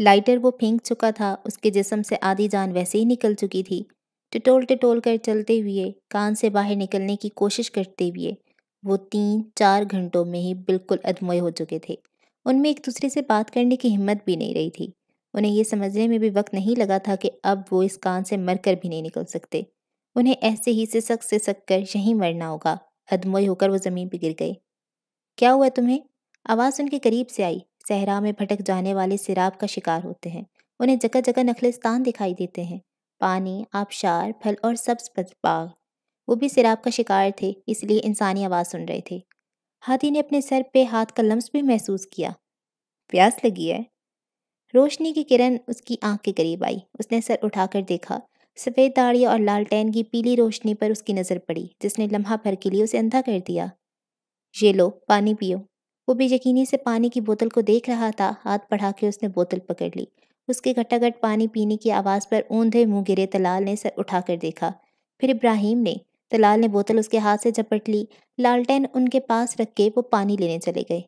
लाइटर वो फेंक चुका था उसके जिसम से आधी जान वैसे ही निकल चुकी थी टिटोल टिटोल कर चलते हुए कान से बाहर निकलने की कोशिश करते हुए वो तीन चार घंटों में ही बिल्कुल अधमोए हो चुके थे उनमें एक दूसरे से बात करने की हिम्मत भी नहीं रही थी उन्हें यह समझने में भी वक्त नहीं लगा था कि अब वो इस कान से मर कर भी नहीं निकल सकते उन्हें ऐसे ही सिसक सिसक कर यहीं मरना होगा अधमोए होकर वो ज़मीन पर गिर गए क्या हुआ तुम्हें आवाज़ उनके करीब से आई सहरा में भटक जाने वाले सिराब का शिकार होते हैं उन्हें जगह जगह नखलिस्तान दिखाई देते हैं पानी आबशार फल और सब्ज बाग वो भी सिराब का शिकार थे इसलिए इंसानी आवाज़ सुन रहे थे हाथी ने अपने सर पे हाथ का लम्स भी महसूस किया प्यास लगी है रोशनी की किरण उसकी आंख के करीब आई उसने सर उठाकर देखा सफ़ेद दाढ़ी और लालटेन की पीली रोशनी पर उसकी नज़र पड़ी जिसने लम्हा भर के लिए उसे अंधा कर दिया ये लो पानी पियो वो बेयकीनी से पानी की बोतल को देख रहा था हाथ बढ़ा के उसने बोतल पकड़ ली उसके घटाघट पानी पीने की आवाज़ पर ऊंधे मुंह गिरे तलाल ने सर उठाकर देखा फिर इब्राहिम ने तलाल ने बोतल उसके हाथ से झपट ली लालटेन उनके पास रख के वो पानी लेने चले गए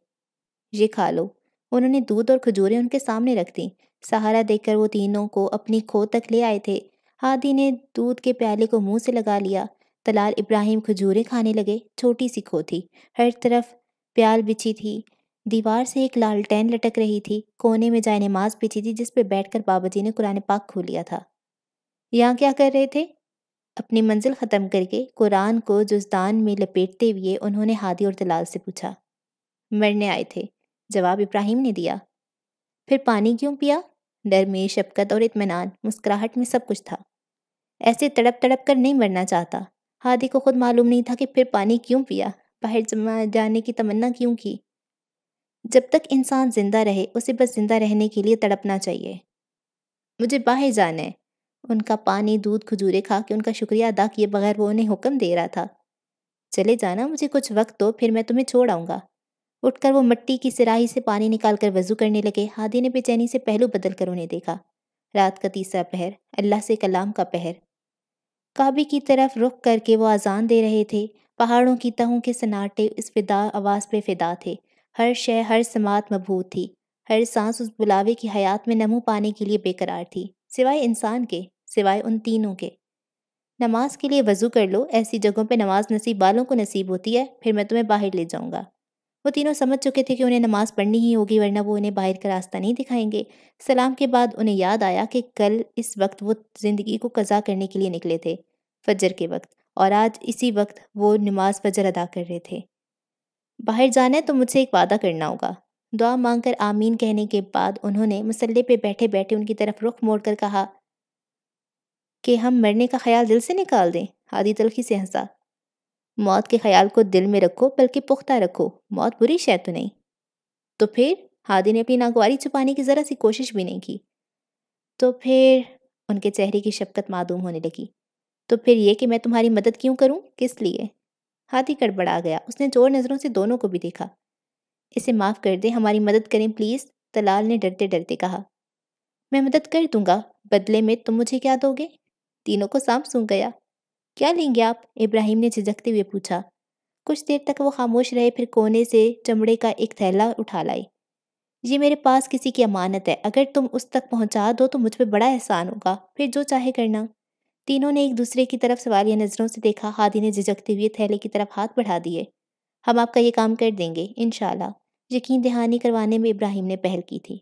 ये खा लो उन्होंने दूध और खजूरें उनके सामने रख दी सहारा देकर वो तीनों को अपनी खो तक ले आए थे हादी ने दूध के प्याले को मुंह से लगा लिया तलाल इब्राहिम खजूरें खाने लगे छोटी सी खो थी हर तरफ प्याल बिछी थी दीवार से एक लालटेन लटक रही थी कोने में जाए नमाज बिछी थी जिस पर बैठकर बाबा जी ने कुरान पाक खो लिया था यहाँ क्या कर रहे थे अपनी मंजिल ख़त्म करके कुरान को जुजदान में लपेटते हुए उन्होंने हादी और दलाल से पूछा मरने आए थे जवाब इब्राहिम ने दिया फिर पानी क्यों पिया डर में शफकत और इतमान मुस्कुराहट में सब कुछ था ऐसे तड़प तड़प कर नहीं मरना चाहता हादी को खुद मालूम नहीं था कि फिर पानी क्यों पिया बाहर जमा जाने की तमन्ना क्यों की जब तक इंसान ज़िंदा रहे उसे बस ज़िंदा रहने के लिए तड़पना चाहिए मुझे बाहर जाना है उनका पानी दूध खजूरे खा के उनका शुक्रिया अदा किए बगैर वो उन्हें हुक्म दे रहा था चले जाना मुझे कुछ वक्त दो फिर मैं तुम्हें छोड़ आऊँगा उठकर वो मट्टी की सिराही से पानी निकाल कर वजू करने लगे हादी ने बेचैनी से पहलू बदल कर उन्हें देखा रात का तीसरा पहर अल्लाह से कलाम का पहर काबे की तरफ रुख करके वो अजान दे रहे थे पहाड़ों की तहों के सन्नाटे इस फिदा आवाज़ पे फिदा थे हर शय हर समात मबूत थी हर सांस उस बुलावे की हयात में नमू पाने के लिए बेकरार थी सिवाय इंसान के सिवाय उन तीनों के नमाज के लिए वज़ू कर लो ऐसी जगहों पे नमाज नसीब वालों को नसीब होती है फिर मैं तुम्हें बाहर ले जाऊँगा वो तीनों समझ चुके थे कि उन्हें नमाज़ पढ़नी ही होगी वरना वो उन्हें बाहर का रास्ता नहीं दिखाएंगे सलाम के बाद उन्हें याद आया कि कल इस वक्त वो ज़िंदगी को कज़ा करने के लिए निकले थे फजर के वक्त और आज इसी वक्त वो नमाज फजर अदा कर रहे थे बाहर जाना है तो मुझसे एक वादा करना होगा दुआ मांगकर आमीन कहने के बाद उन्होंने मसल्ले पे बैठे बैठे उनकी तरफ रुख मोड़कर कहा कि हम मरने का ख्याल दिल से निकाल दें आदि तलखी से हंसा मौत के ख्याल को दिल में रखो बल्कि पुख्ता रखो मौत बुरी शायद तो नहीं तो फिर हादी ने अपनी नागवारी छुपाने की ज़रा सी कोशिश भी नहीं की तो फिर उनके चेहरे की शफकत मादूम होने लगी तो फिर ये कि मैं तुम्हारी मदद क्यों करूं किस लिए हाथी गड़बड़ा गया उसने जोर नज़रों से दोनों को भी देखा इसे माफ़ कर दे हमारी मदद करें प्लीज़ तलाल ने डरते डरते कहा मैं मदद कर दूंगा बदले में तुम मुझे क्या दोगे तीनों को सांप सूं गया क्या लेंगे आप इब्राहिम ने झिझकते हुए पूछा कुछ देर तक वो खामोश रहे फिर कोने से चमड़े का एक थैला उठा लाई ये मेरे पास किसी की अमानत है अगर तुम उस तक पहुंचा दो तो मुझ पर बड़ा एहसान होगा फिर जो चाहे करना तीनों ने एक दूसरे की तरफ सवालिया नज़रों से देखा हादी ने झिझकते हुए थैले की तरफ हाथ बढ़ा दिए हम आपका ये काम कर देंगे इन यकीन दहानी करवाने में इब्राहिम ने पहल की थी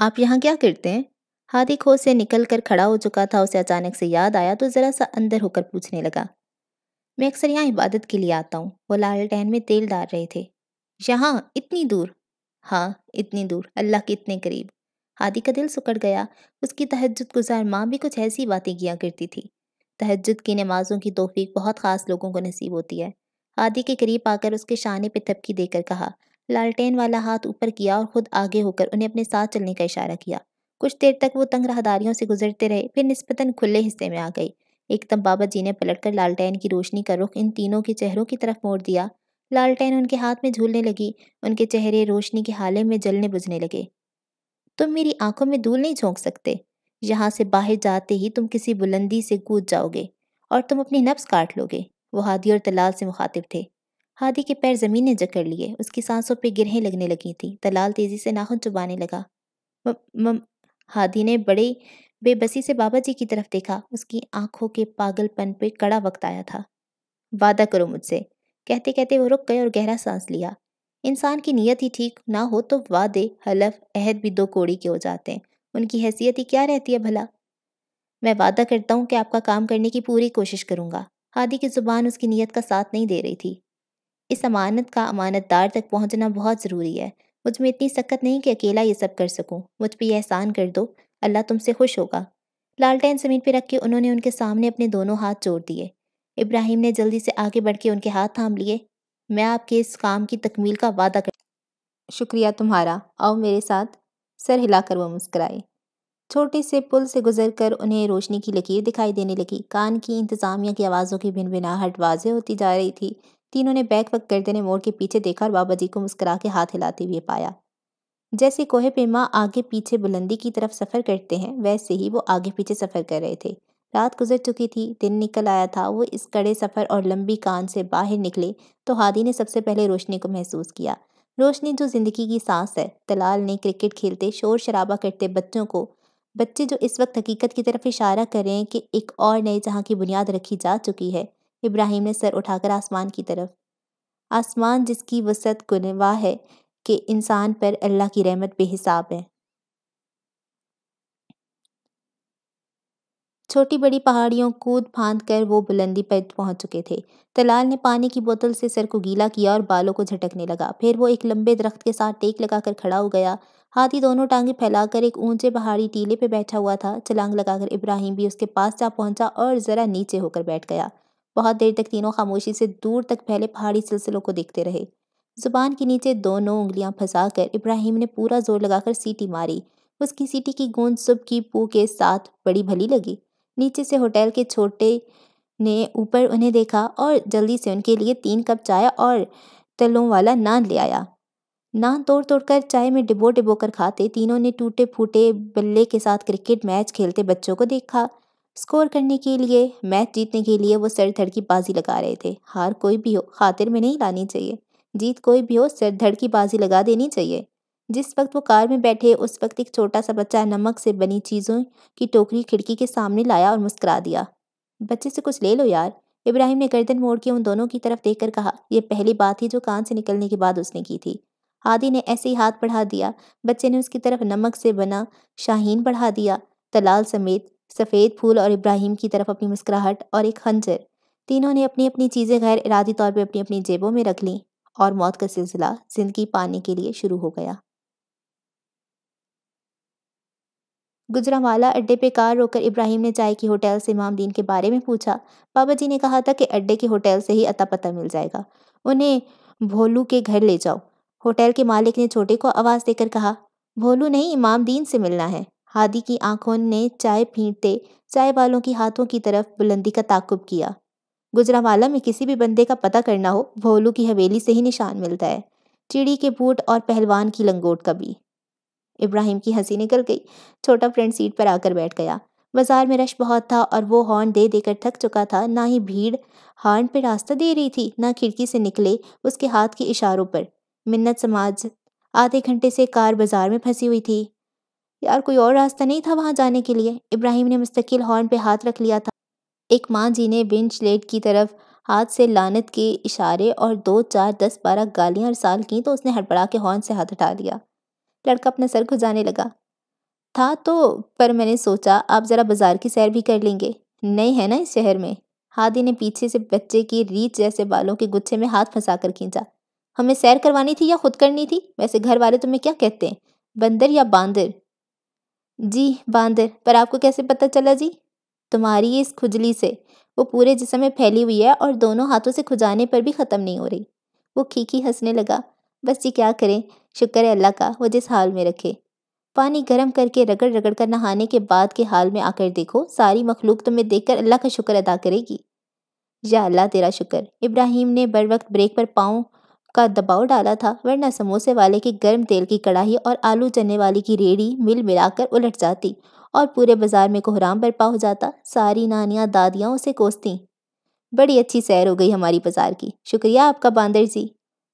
आप यहाँ क्या करते हैं हादी खोज से निकल कर खड़ा हो चुका था उसे अचानक से याद आया तो ज़रा सा अंदर होकर पूछने लगा मैं अक्सर यहाँ इबादत के लिए आता हूँ वो टहन में तेल डाल रहे थे यहाँ इतनी दूर हाँ इतनी दूर अल्लाह के इतने करीब हादी का दिल सुकड़ गया उसकी तहजद गुजार माँ भी कुछ ऐसी बातें किया करती थी तहजद की नमाजों की तोफीक बहुत ख़ास लोगों को नसीब होती है हादी के करीब आकर उसके शाने पे थपकी देकर कहा लालटेन वाला हाथ ऊपर किया और खुद आगे होकर उन्हें अपने साथ चलने का इशारा किया कुछ देर तक वो तंग राहदारियों से गुजरते रहे फिर निस्पतन खुले हिस्से में आ गई एकदम बाबा जी ने पलटकर लालटेन की रोशनी का रुख इन तीनों के चेहरों की तरफ मोड़ दिया लालटेन उनके हाथ में झूलने लगी उनके चेहरे रोशनी के हाले में जलने बुझने लगे तुम मेरी आंखों में धूल नहीं झोंक सकते यहाँ से बाहर जाते ही तुम किसी बुलंदी से कूद जाओगे और तुम अपनी नब्स काट लोगे वो हादी और तलाल से मुखातिब थे हादी के पैर ज़मीन ने जकड़ लिए उसकी सांसों पर गिरहें लगने लगी थी तलाल तेज़ी से नाखून चुबाने लगा म, म, हादी ने बड़े बेबसी से बाबा जी की तरफ देखा उसकी आंखों के पागलपन पे कड़ा वक्त आया था वादा करो मुझसे कहते कहते वो रुक गए और गहरा सांस लिया इंसान की नीयत ही ठीक ना हो तो वादे हलफ अहद भी दो कोड़ी के हो जाते हैं उनकी हैसियत ही क्या रहती है भला मैं वादा करता हूँ कि आपका काम करने की पूरी कोशिश करूँगा हादी की ज़ुबान उसकी नीयत का साथ नहीं दे रही थी इस अमानत का अमानतदार तक पहुँचना बहुत ज़रूरी है मुझ में इतनी सख्त नहीं कि अकेला ये सब कर सकूँ मुझ पर यह एहसान कर दो अल्लाह तुमसे खुश होगा लालटेन ज़मीन पर रख के उन्होंने उनके सामने अपने दोनों हाथ जोड़ दिए इब्राहिम ने जल्दी से आगे बढ़ के उनके हाथ थाम लिए मैं आपके इस काम की तकमील का वादा कर शुक्रिया तुम्हारा आओ मेरे साथ सर हिलाकर वो मुस्कराए छोटे से पुल से गुजरकर उन्हें रोशनी की लकीर दिखाई देने लगी कान की इंतज़ामिया की आवाज़ों की भिन हट वाजे होती जा रही थी तीनों ने बैक वक्त करते ने मोड़ के पीछे देखा और बाबा जी को मुस्करा के हाथ हिलाते हुए पाया जैसे कोहे पेमा आगे पीछे बुलंदी की तरफ सफ़र करते हैं वैसे ही वो आगे पीछे सफ़र कर रहे थे रात गुजर चुकी थी दिन निकल आया था वो इस कड़े सफ़र और लंबी कान से बाहर निकले तो हादी ने सबसे पहले रोशनी को महसूस किया रोशनी जो ज़िंदगी की सांस है तलाल ने क्रिकेट खेलते शोर शराबा करते बच्चों को बच्चे जो इस वक्त हकीकत की तरफ इशारा कर रहे हैं कि एक और नए जहाँ की बुनियाद रखी जा चुकी है इब्राहिम ने सर उठाकर आसमान की तरफ आसमान जिसकी वसत गुनवा है कि इंसान पर अल्लाह की रहमत बेहिसाब है छोटी बड़ी पहाड़ियों कूद फांद कर वो बुलंदी पर पहुंच चुके थे तलाल ने पानी की बोतल से सर को गीला किया और बालों को झटकने लगा फिर वो एक लंबे दरख्त के साथ टेक लगाकर खड़ा हो गया हाथी दोनों टांगे फैलाकर एक ऊंचे पहाड़ी टीले पे बैठा हुआ था चलांग लगाकर इब्राहिम भी उसके पास जा पहुंचा और ज़रा नीचे होकर बैठ गया बहुत देर तक तीनों खामोशी से दूर तक फैले पहाड़ी सिलसिलों को देखते रहे जुबान के नीचे दोनों उंगलियां फंसाकर इब्राहिम ने पूरा जोर लगाकर सीटी मारी उसकी सीटी की गूंज सुबह की पू के साथ बड़ी भली लगी नीचे से होटल के छोटे ने ऊपर उन्हें देखा और जल्दी से उनके लिए तीन कप चाय और तलों वाला नान ले आया नान तोड़ तोड़ कर चाय में डिबो डिबो कर खाते तीनों ने टूटे फूटे बल्ले के साथ क्रिकेट मैच खेलते बच्चों को देखा स्कोर करने के लिए मैच जीतने के लिए वो सर धड़ की बाजी लगा रहे थे हार कोई भी हो खातिर में नहीं लानी चाहिए जीत कोई भी हो सर धड़ की बाजी लगा देनी चाहिए जिस वक्त वो कार में बैठे उस वक्त एक छोटा सा बच्चा नमक से बनी चीज़ों की टोकरी खिड़की के सामने लाया और मुस्करा दिया बच्चे से कुछ ले लो यार इब्राहिम ने गर्दन मोड़ के उन दोनों की तरफ देखकर कहा यह पहली बात थी जो कान से निकलने के बाद उसने की थी आदि ने ऐसे ही हाथ बढ़ा दिया बच्चे ने उसकी तरफ नमक से बना शाहीन बढ़ा दिया तलाल समेत सफ़ेद फूल और इब्राहिम की तरफ अपनी मुस्कुराहट और एक खंजर तीनों ने अपनी अपनी चीज़ें गैर इरादी तौर पर अपनी अपनी जेबों में रख लीं और मौत का सिलसिला जिंदगी पाने के लिए शुरू हो गया गुजरावाला अड्डे पे कार रोककर इब्राहिम ने चाय की होटल से इमामदीन के बारे में पूछा बाबा जी ने कहा था कि अड्डे के होटल से ही अता पता मिल जाएगा उन्हें भोलू के घर ले जाओ होटल के मालिक ने छोटे को आवाज़ देकर कहा भोलू नहीं इमामदीन से मिलना है हादी की आंखों ने चाय फीटते चाय वालों की हाथों की तरफ बुलंदी का ताकुब किया गुजरावाला में किसी भी बंदे का पता करना हो भोलू की हवेली से ही निशान मिलता है चिड़ी के बूट और पहलवान की लंगोट का भी इब्राहिम की हंसी निकल गई छोटा फ्रेंड सीट पर आकर बैठ गया बाजार में रश बहुत था और वो हॉर्न दे देकर थक चुका था ना ही भीड़ हॉर्न पर रास्ता दे रही थी ना खिड़की से निकले उसके हाथ के इशारों पर मिन्नत समाज आधे घंटे से कार बाजार में फंसी हुई थी यार कोई और रास्ता नहीं था वहाँ जाने के लिए इब्राहिम ने मुस्तकिल हॉर्न पे हाथ रख लिया था एक माँ जी ने बिंच लेट की तरफ हाथ से लानत के इशारे और दो चार दस बारह गालियाँ और साल की तो उसने हड़पड़ा के हॉर्न से हाथ हटा लिया लड़का अपना सर खुजाने लगा था तो पर मैंने सोचा आप ज़रा बाज़ार की सैर भी कर लेंगे नहीं है ना इस शहर में हादी ने पीछे से बच्चे की रीच जैसे बालों के गुच्छे में हाथ फंसा कर खींचा हमें सैर करवानी थी या खुद करनी थी वैसे घर वाले तुम्हें क्या कहते हैं बंदर या बांदर जी बांदर पर आपको कैसे पता चला जी तुम्हारी इस खुजली से वो पूरे जिसम में फैली हुई है और दोनों हाथों से खुजाने पर भी ख़त्म नहीं हो रही वो खीखी हंसने लगा बस जी क्या करें शुक्र है अल्लाह का वो जिस हाल में रखे पानी गर्म करके रगड़ रगड़ कर नहाने के बाद के हाल में आकर देखो सारी मखलूक तुम्हें देखकर अल्लाह का शुक्र अदा करेगी या अल्लाह तेरा शुक्र इब्राहिम ने बर वक्त ब्रेक पर पाँव का दबाव डाला था वरना समोसे वाले की गर्म तेल की कढ़ाई और आलू चने वाले की रेड़ी मिल मिलाकर उलट जाती और पूरे बाजार में कोहराम बरपा हो जाता सारी नानियाँ दादियाँ उसे कोसती बड़ी अच्छी सैर हो गई हमारी बाजार की शुक्रिया आपका बांदर जी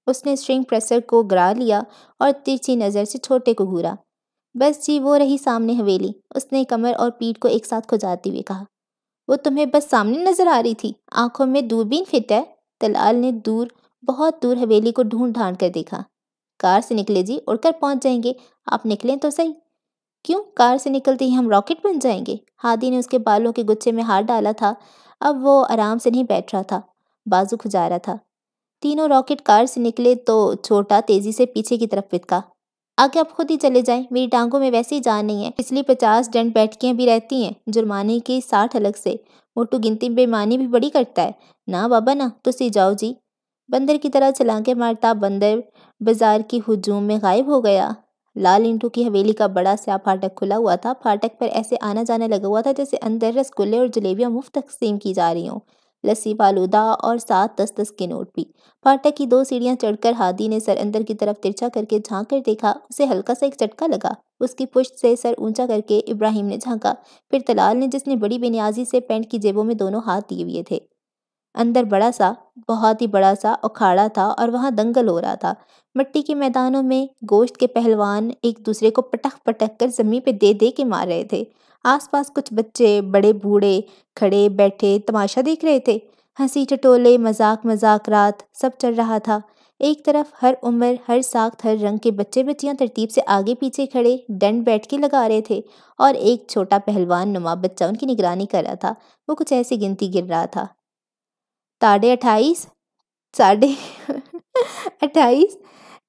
उसने स्ट्रिंग प्रेसर को गिरा लिया और तिरछी नज़र से छोटे को घूरा बस जी वो रही सामने हवेली उसने कमर और पीठ को एक साथ खुजाते हुए कहा वो तुम्हें बस सामने नजर आ रही थी आंखों में दूरबीन फिट है तलाल ने दूर बहुत दूर हवेली को ढूंढ ढांड कर देखा कार से निकले जी उड़कर पहुंच जाएंगे आप निकलें तो सही क्यों कार से निकलते ही हम रॉकेट बन जाएंगे हादी ने उसके बालों के गुच्छे में हार डाला था अब वो आराम से नहीं बैठ रहा था बाजू खुजा रहा था तीनों रॉकेट कार से निकले तो छोटा तेजी से पीछे की तरफ फिटका आगे आप खुद ही चले जाएं मेरी टांगों में वैसे ही जान नहीं है इसलिए पचास डंड बैठकियां भी रहती हैं जुर्माने की साठ अलग से मोटू गिनती बेमानी भी बड़ी करता है ना बाबा ना तो सी जाओ जी बंदर की तरह छलांगे मारता बंदर बाजार की हजूम में गायब हो गया लाल इंटू की हवेली का बड़ा सा फाटक खुला हुआ था फाटक पर ऐसे आना जाना लगा हुआ था जैसे अंदर रसगुल्ले और जलेबियाँ मुफ्त तकसीम की जा रही हों लस्सी फालूदा और सात दस दस के नोट भी फाटक की दो सीढ़ियां चढ़कर हादी ने सर अंदर की तरफ तिरछा करके झाँक कर देखा उसे हल्का सा एक चटका लगा उसकी पुष्ट से सर ऊंचा करके इब्राहिम ने झांका फिर तलाल ने जिसने बड़ी बेनियाजी से पेंट की जेबों में दोनों हाथ दिए हुए थे अंदर बड़ा सा बहुत ही बड़ा सा उखाड़ा था और वहाँ दंगल हो रहा था मिट्टी के मैदानों में गोश्त के पहलवान एक दूसरे को पटख पटख कर ज़मीन पे दे दे के मार रहे थे आसपास कुछ बच्चे बड़े बूढ़े खड़े बैठे तमाशा देख रहे थे हंसी टटोले मजाक मजाक रात सब चल रहा था एक तरफ हर उम्र हर साख्त हर रंग के बच्चे बच्चियां तरतीब से आगे पीछे खड़े दंड बैठ के लगा रहे थे और एक छोटा पहलवान नुमा बच्चा उनकी निगरानी कर रहा था वो कुछ ऐसी गिनती गिर रहा था ताडे अट्ठाईस साढ़े *laughs* अट्ठाईस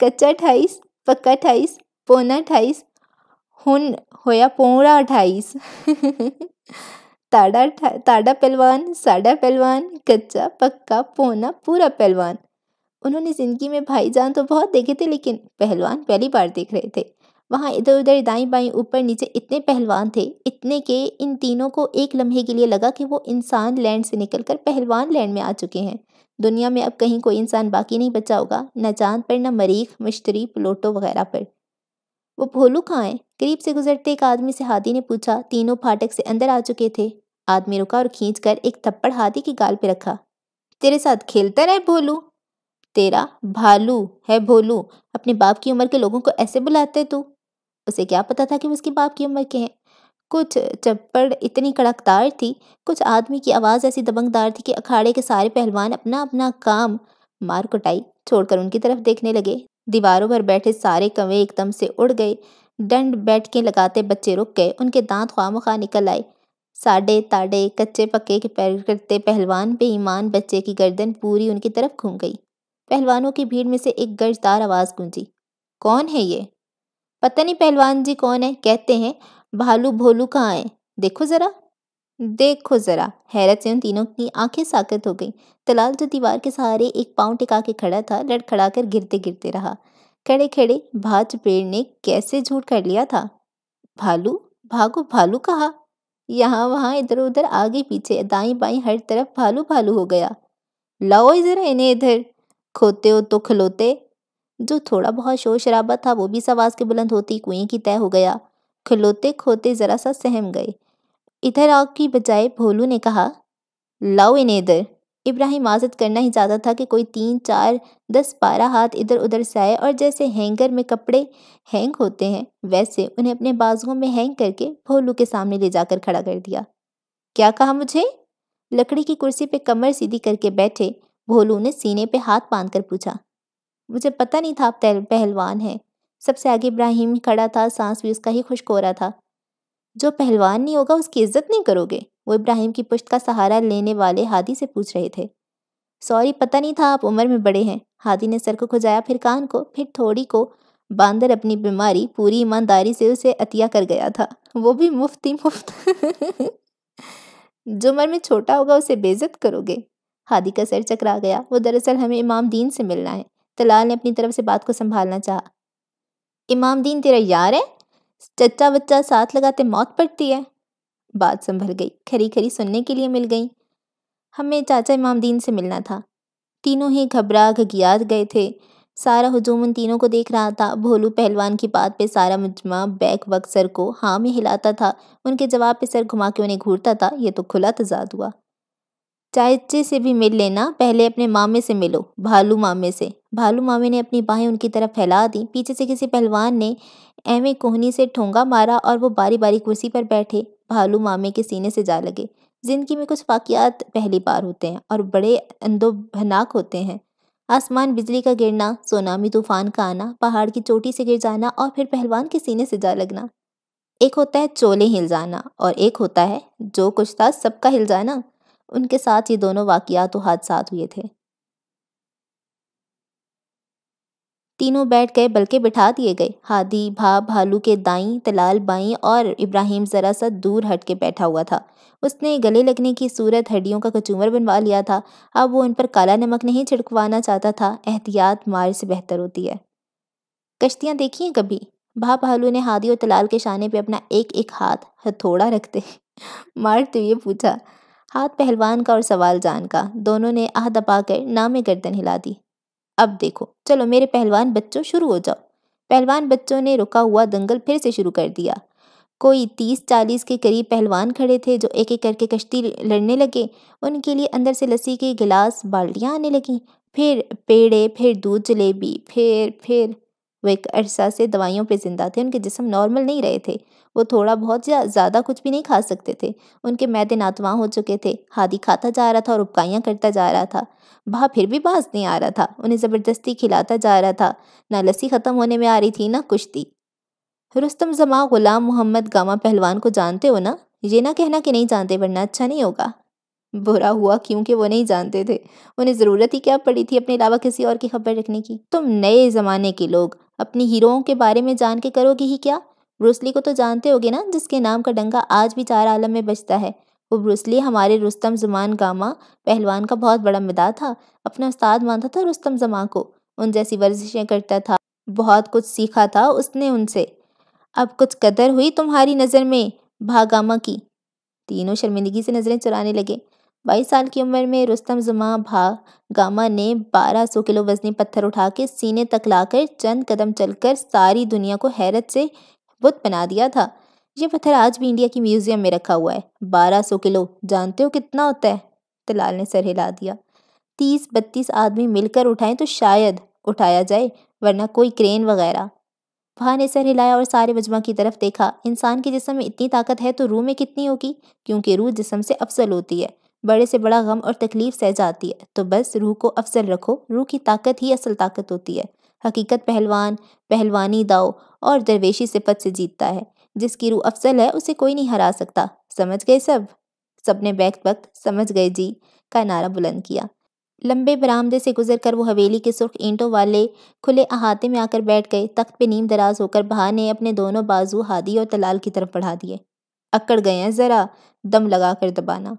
कच्चा अट्ठाईस पक्का अट्ठाईस पौना अट्ठाईस हुन होया पौड़ा अट्ठाईस ताड़ा ताड़ा पहलवान साडा पहलवान कच्चा पक्का पोना पूरा पहलवान उन्होंने ज़िंदगी में भाईजान तो बहुत देखे थे लेकिन पहलवान पहली बार देख रहे थे वहाँ इधर उधर दाई बाई ऊपर नीचे इतने पहलवान थे इतने के इन तीनों को एक लम्हे के लिए लगा कि वो इंसान लैंड से निकलकर पहलवान लैंड में आ चुके हैं दुनिया में अब कहीं कोई इंसान बाकी नहीं बचा होगा न चांद पर न मरीख मिश्री प्लोटो वगैरह पर वो भोलू कहाँ करीब से गुजरते एक आदमी से हाथी ने पूछा तीनों फाटक से अंदर आ चुके थे आदमी रुका और खींच कर एक थप्पड़ हाथी की गाल पे रखा तेरे साथ खेलता रहे भोलू तेरा भालू है भोलू अपने बाप की उम्र के लोगों को ऐसे बुलाते तू उसे क्या पता था कि उसके बाप की उम्र के हैं कुछ चप्पड़ इतनी कड़कदार थी कुछ आदमी की आवाज़ ऐसी दबंगदार थी कि अखाड़े के सारे पहलवान अपना अपना काम मार कुटाई छोड़कर उनकी तरफ देखने लगे दीवारों पर बैठे सारे कवे एकदम से उड़ गए डंड बैठ के लगाते बच्चे रुक गए उनके दांत खामखा निकल आए साडे ताड़े कच्चे पक्के के पैर करते पहलवान बेईमान बच्चे की गर्दन पूरी उनकी तरफ घूम गई पहलवानों की भीड़ में से एक गर्जदार आवाज़ गूंजी कौन है ये पता नहीं पहलवान जी कौन है कहते हैं भालू भोलू कहाँ आए देखो ज़रा देखो ज़रा हैरत से उन तीनों की आंखें साकत हो गई तलाल जो दीवार के सहारे एक पांव टिका के खड़ा था लड़खड़ा कर गिरते गिरते रहा खड़े खड़े पेड़ ने कैसे झूठ कर लिया था भालू भागो भालू कहा यहाँ वहाँ इधर उधर आगे पीछे दाई बाई हर तरफ भालू भालू हो गया लाओ इधर इन्हें इधर खोते हो तो खलोते जो थोड़ा बहुत शोर शराबा था वो भी सवास के बुलंद होती कुएं की तय हो गया खलोते खोते जरा सा सहम गए इधर आग की बजाय भोलू ने कहा लाओ इन्हें इधर इब्राहिम आज़द करना ही चाहता था कि कोई तीन चार दस बारह हाथ इधर उधर से आए और जैसे हैंगर में कपड़े हैंग होते हैं वैसे उन्हें अपने बाजुओं में हैंग करके भोलू के सामने ले जाकर खड़ा कर दिया क्या कहा मुझे लकड़ी की कुर्सी पे कमर सीधी करके बैठे भोलू ने सीने पे हाथ बांध कर पूछा मुझे पता नहीं था आप पहलवान हैं सबसे आगे इब्राहिम खड़ा था सांस भी उसका ही खुश्क हो रहा था जो पहलवान नहीं होगा उसकी इज्जत नहीं करोगे वो इब्राहिम की पुश्त का सहारा लेने वाले हादी से पूछ रहे थे सॉरी पता नहीं था आप उम्र में बड़े हैं हादी ने सर को खुजाया फिर कान को फिर थोड़ी को बांदर अपनी बीमारी पूरी ईमानदारी से उसे अतिया कर गया था वो भी मुफ्त ही *laughs* मुफ्त जो उम्र में छोटा होगा उसे बेजत करोगे हादी का सर चकरा गया वो दरअसल हमें इमाम दीन से मिलना है तलाल ने अपनी तरफ से बात को संभालना चाहा इमाम दीन तेरा यार है चच्चा बच्चा साथ लगाते मौत पड़ती है बात संभल गई खरी खरी सुनने के लिए मिल गई हमें चाचा इमामदीन से मिलना था तीनों ही घबरा घगियात गए थे सारा हजूम उन तीनों को देख रहा था भोलू पहलवान की बात पे सारा मुजमा बैक वक्त सर को हाँ में हिलाता था उनके जवाब पे सर घुमा के उन्हें घूरता था ये तो खुला तजाद हुआ चाचे से भी मिल लेना पहले अपने मामे से मिलो भालू मामे से भालू मामे ने अपनी बाहें उनकी तरफ फैला दी पीछे से किसी पहलवान ने एवें कोहनी से ठोंगा मारा और वो बारी बारी कुर्सी पर बैठे भालू मामे के सीने से जा लगे ज़िंदगी में कुछ वाकियात पहली बार होते हैं और बड़े अंदोभनाक होते हैं आसमान बिजली का गिरना सोनामी तूफान का आना पहाड़ की चोटी से गिर जाना और फिर पहलवान के सीने से जा लगना एक होता है चोले हिल जाना और एक होता है जो कुछ था सबका हिल जाना उनके साथ ये दोनों वाकियात तो हुए थे तीनों बैठ गए बल्कि बिठा दिए गए हादी भा भालू के दाई तलाल बाई और इब्राहिम ज़रा सा दूर हट के बैठा हुआ था उसने गले लगने की सूरत हड्डियों का कचूमर बनवा लिया था अब वो उन पर काला नमक नहीं छिड़कवाना चाहता था एहतियात मार से बेहतर होती है कश्तियाँ देखी हैं कभी भा भालू ने हादी और तलाल के शाने पर अपना एक एक हाथ हथौड़ा रखते *laughs* मारते हुए पूछा हाथ पहलवान का और सवाल जान का दोनों ने दबा कर नामे गर्दन हिला दी अब देखो चलो मेरे पहलवान बच्चों शुरू हो जाओ पहलवान बच्चों ने रुका हुआ दंगल फिर से शुरू कर दिया कोई तीस चालीस के करीब पहलवान खड़े थे जो एक एक करके कश्ती लड़ने लगे उनके लिए अंदर से लस्सी के गिलास बाल्टियाँ आने लगीं फिर पेड़े फिर दूध जलेबी फिर फिर वो एक अरसा से दवाइयों पर जिंदा थे उनके जिसम नॉर्मल नहीं रहे थे वो थोड़ा बहुत या ज़्यादा कुछ भी नहीं खा सकते थे उनके मैदे नातवाँ हो चुके थे हादी खाता जा रहा था और उपकाइयाँ करता जा रहा था वहाँ फिर भी बाज नहीं आ रहा था उन्हें ज़बरदस्ती खिलाता जा रहा था ना लस्सी ख़त्म होने में आ रही थी ना कुश्ती रुस्तम जमा ग़ुलाम मोहम्मद गामा पहलवान को जानते हो ना ये ना कहना कि नहीं जानते वरना अच्छा नहीं होगा बुरा हुआ क्योंकि वो नहीं जानते थे उन्हें ज़रूरत ही क्या पड़ी थी अपने अलावा किसी और की खबर रखने की तुम नए ज़माने के लोग अपनी हीरोओं के बारे में जान के करोगे ही क्या ब्रूसली को तो जानते होगे ना जिसके नाम का डंगा आज भी चार आलम में बचता है वो ब्रूसली हमारे रुस्तम जमान गामा पहलवान का बहुत बड़ा मदा था अपना उस्ताद मानता था रुस्तम जमा को उन जैसी वर्जिशें करता था बहुत कुछ सीखा था उसने उनसे अब कुछ कदर हुई तुम्हारी नज़र में भागामा की तीनों शर्मिंदगी से नज़रें चुराने लगे बाईस साल की उम्र में रुस्तम जुमा भा गामा ने 1200 किलो वजनी पत्थर उठा के सीने तक लाकर चंद कदम चलकर सारी दुनिया को हैरत से बुत बना दिया था ये पत्थर आज भी इंडिया की म्यूजियम में रखा हुआ है 1200 किलो जानते हो कितना होता है तलाल तो ने सर हिला दिया तीस बत्तीस आदमी मिलकर उठाएं तो शायद उठाया जाए वरना कोई क्रेन वगैरह भा ने सर हिलाया और सारे मजमा की तरफ देखा इंसान के जिसम में इतनी ताकत है तो रूह में कितनी होगी क्योंकि रूह जिसम से अफसल होती है बड़े से बड़ा गम और तकलीफ सह जाती है तो बस रूह को अफसर रखो रूह की ताकत ही असल ताकत होती है हकीकत पहलवान पहलवानी दाव और दरवेशी सिफत से जीतता है जिसकी रूह अफसल है उसे कोई नहीं हरा सकता समझ गए सब सबने बैक वक्त समझ गए जी का नारा बुलंद किया लंबे बरामदे से गुजर कर वो हवेली के सुर्ख ईंटों वाले खुले अहाते में आकर बैठ गए तख्त पे नीम दराज होकर बहा ने अपने दोनों बाजू हादी और तलाल की तरफ बढ़ा दिए अकड़ गए हैं ज़रा दम लगा कर दबाना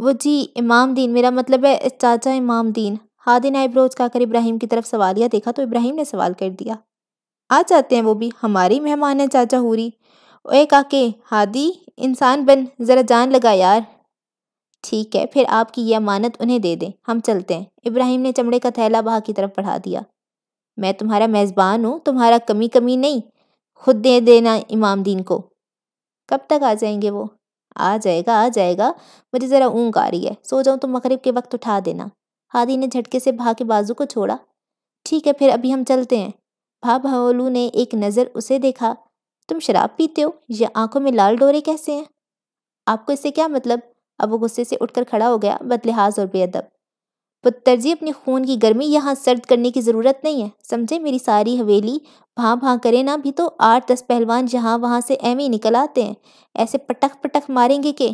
वो जी इमाम दीन मेरा मतलब है चाचा इमाम दीन हादिन आईब्रोज कहकर इब्राहिम की तरफ सवालिया देखा तो इब्राहिम ने सवाल कर दिया आ जाते हैं वो भी हमारी मेहमान है चाचा हूरी ओए काके हादी इंसान बन ज़रा जान लगा यार ठीक है फिर आपकी यह अमानत उन्हें दे दें हम चलते हैं इब्राहिम ने चमड़े का थैला बहा की तरफ बढ़ा दिया मैं तुम्हारा मेज़बान हूँ तुम्हारा कमी कमी नहीं खुद दे देना इमाम दीन को कब तक आ जाएंगे वो आ जाएगा आ जाएगा मुझे ज़रा ऊँग आ रही है सो जाऊँ तो मगरब के वक्त उठा देना हादी ने झटके से भा के बाजू को छोड़ा ठीक है फिर अभी हम चलते हैं भा भावलू ने एक नज़र उसे देखा तुम शराब पीते हो या आंखों में लाल डोरे कैसे हैं आपको इससे क्या मतलब अब वो गुस्से से उठकर खड़ा हो गया बदलिहाज और बेअदब बदतरजी तो अपने खून की गर्मी यहाँ सर्द करने की ज़रूरत नहीं है समझे मेरी सारी हवेली भाँ भाँ करे ना भी तो आठ दस पहलवान जहाँ वहाँ से एम ही निकल आते हैं ऐसे पटक पटक मारेंगे के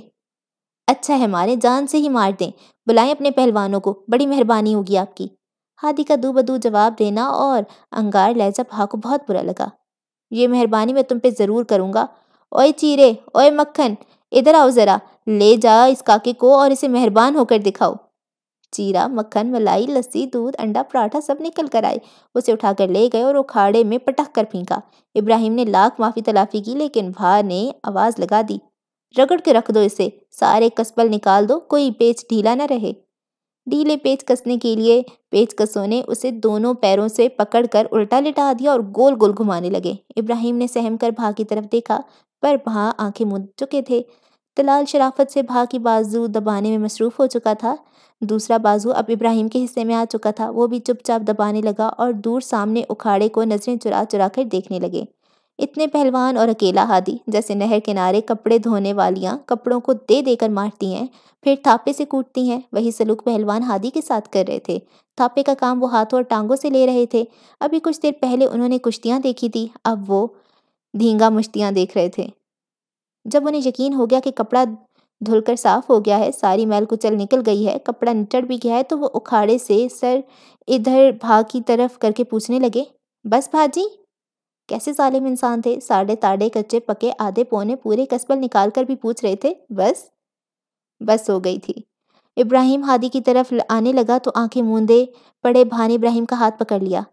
अच्छा है मारें जान से ही मार दें बुलाएं अपने पहलवानों को बड़ी मेहरबानी होगी आपकी हादी का दू बदू जवाब देना और अंगार लहजा भा को बहुत बुरा लगा ये मेहरबानी मैं तुम पे ज़रूर करूँगा ओए चीरे ओए मक्खन इधर आओ ज़रा ले जा इस काके को और इसे मेहरबान होकर दिखाओ चीरा मक्खन मलाई लस्सी दूध अंडा पराठा सब निकल कर आए उसे उठाकर ले गए और उखाड़े में पटक कर फेंका इब्राहिम ने लाख माफ़ी तलाफी की लेकिन भा ने आवाज़ लगा दी रगड़ के रख दो इसे सारे कसबल निकाल दो कोई पेच ढीला न रहे ढीले पेच कसने के लिए पेच कसों ने उसे दोनों पैरों से पकड़कर उल्टा लिटा दिया और गोल गोल घुमाने लगे इब्राहिम ने सहम कर भा की तरफ देखा पर भा आंखें मुद चुके थे तलाल शराफत से भा की बाजू दबाने में मसरूफ़ हो चुका था दूसरा बाजू अब इब्राहिम के हिस्से में आ चुका था वो भी चुपचाप दबाने लगा और दूर सामने उखाड़े को नज़रें चुरा चुरा कर देखने लगे इतने पहलवान और अकेला हादी जैसे नहर किनारे कपड़े धोने वालियाँ कपड़ों को दे देकर मारती हैं फिर थापे से कूटती हैं वही सलूक पहलवान हादी के साथ कर रहे थे थापे का काम वो हाथों और टांगों से ले रहे थे अभी कुछ देर पहले उन्होंने कुश्तियाँ देखी थी अब वो धींगा मुश्तियाँ देख रहे थे जब उन्हें यकीन हो गया कि कपड़ा धुलकर साफ हो गया है सारी मैल कुचल निकल गई है कपड़ा निचड़ भी गया है तो वो उखाड़े से सर इधर भाग की तरफ करके पूछने लगे बस भाजी कैसे सालिम इंसान थे साढ़े ताड़े कच्चे पके आधे पौने पूरे कसबल निकाल कर भी पूछ रहे थे बस बस हो गई थी इब्राहिम हादी की तरफ आने लगा तो आंखें मूंदे पड़े भाने इब्राहिम का हाथ पकड़ लिया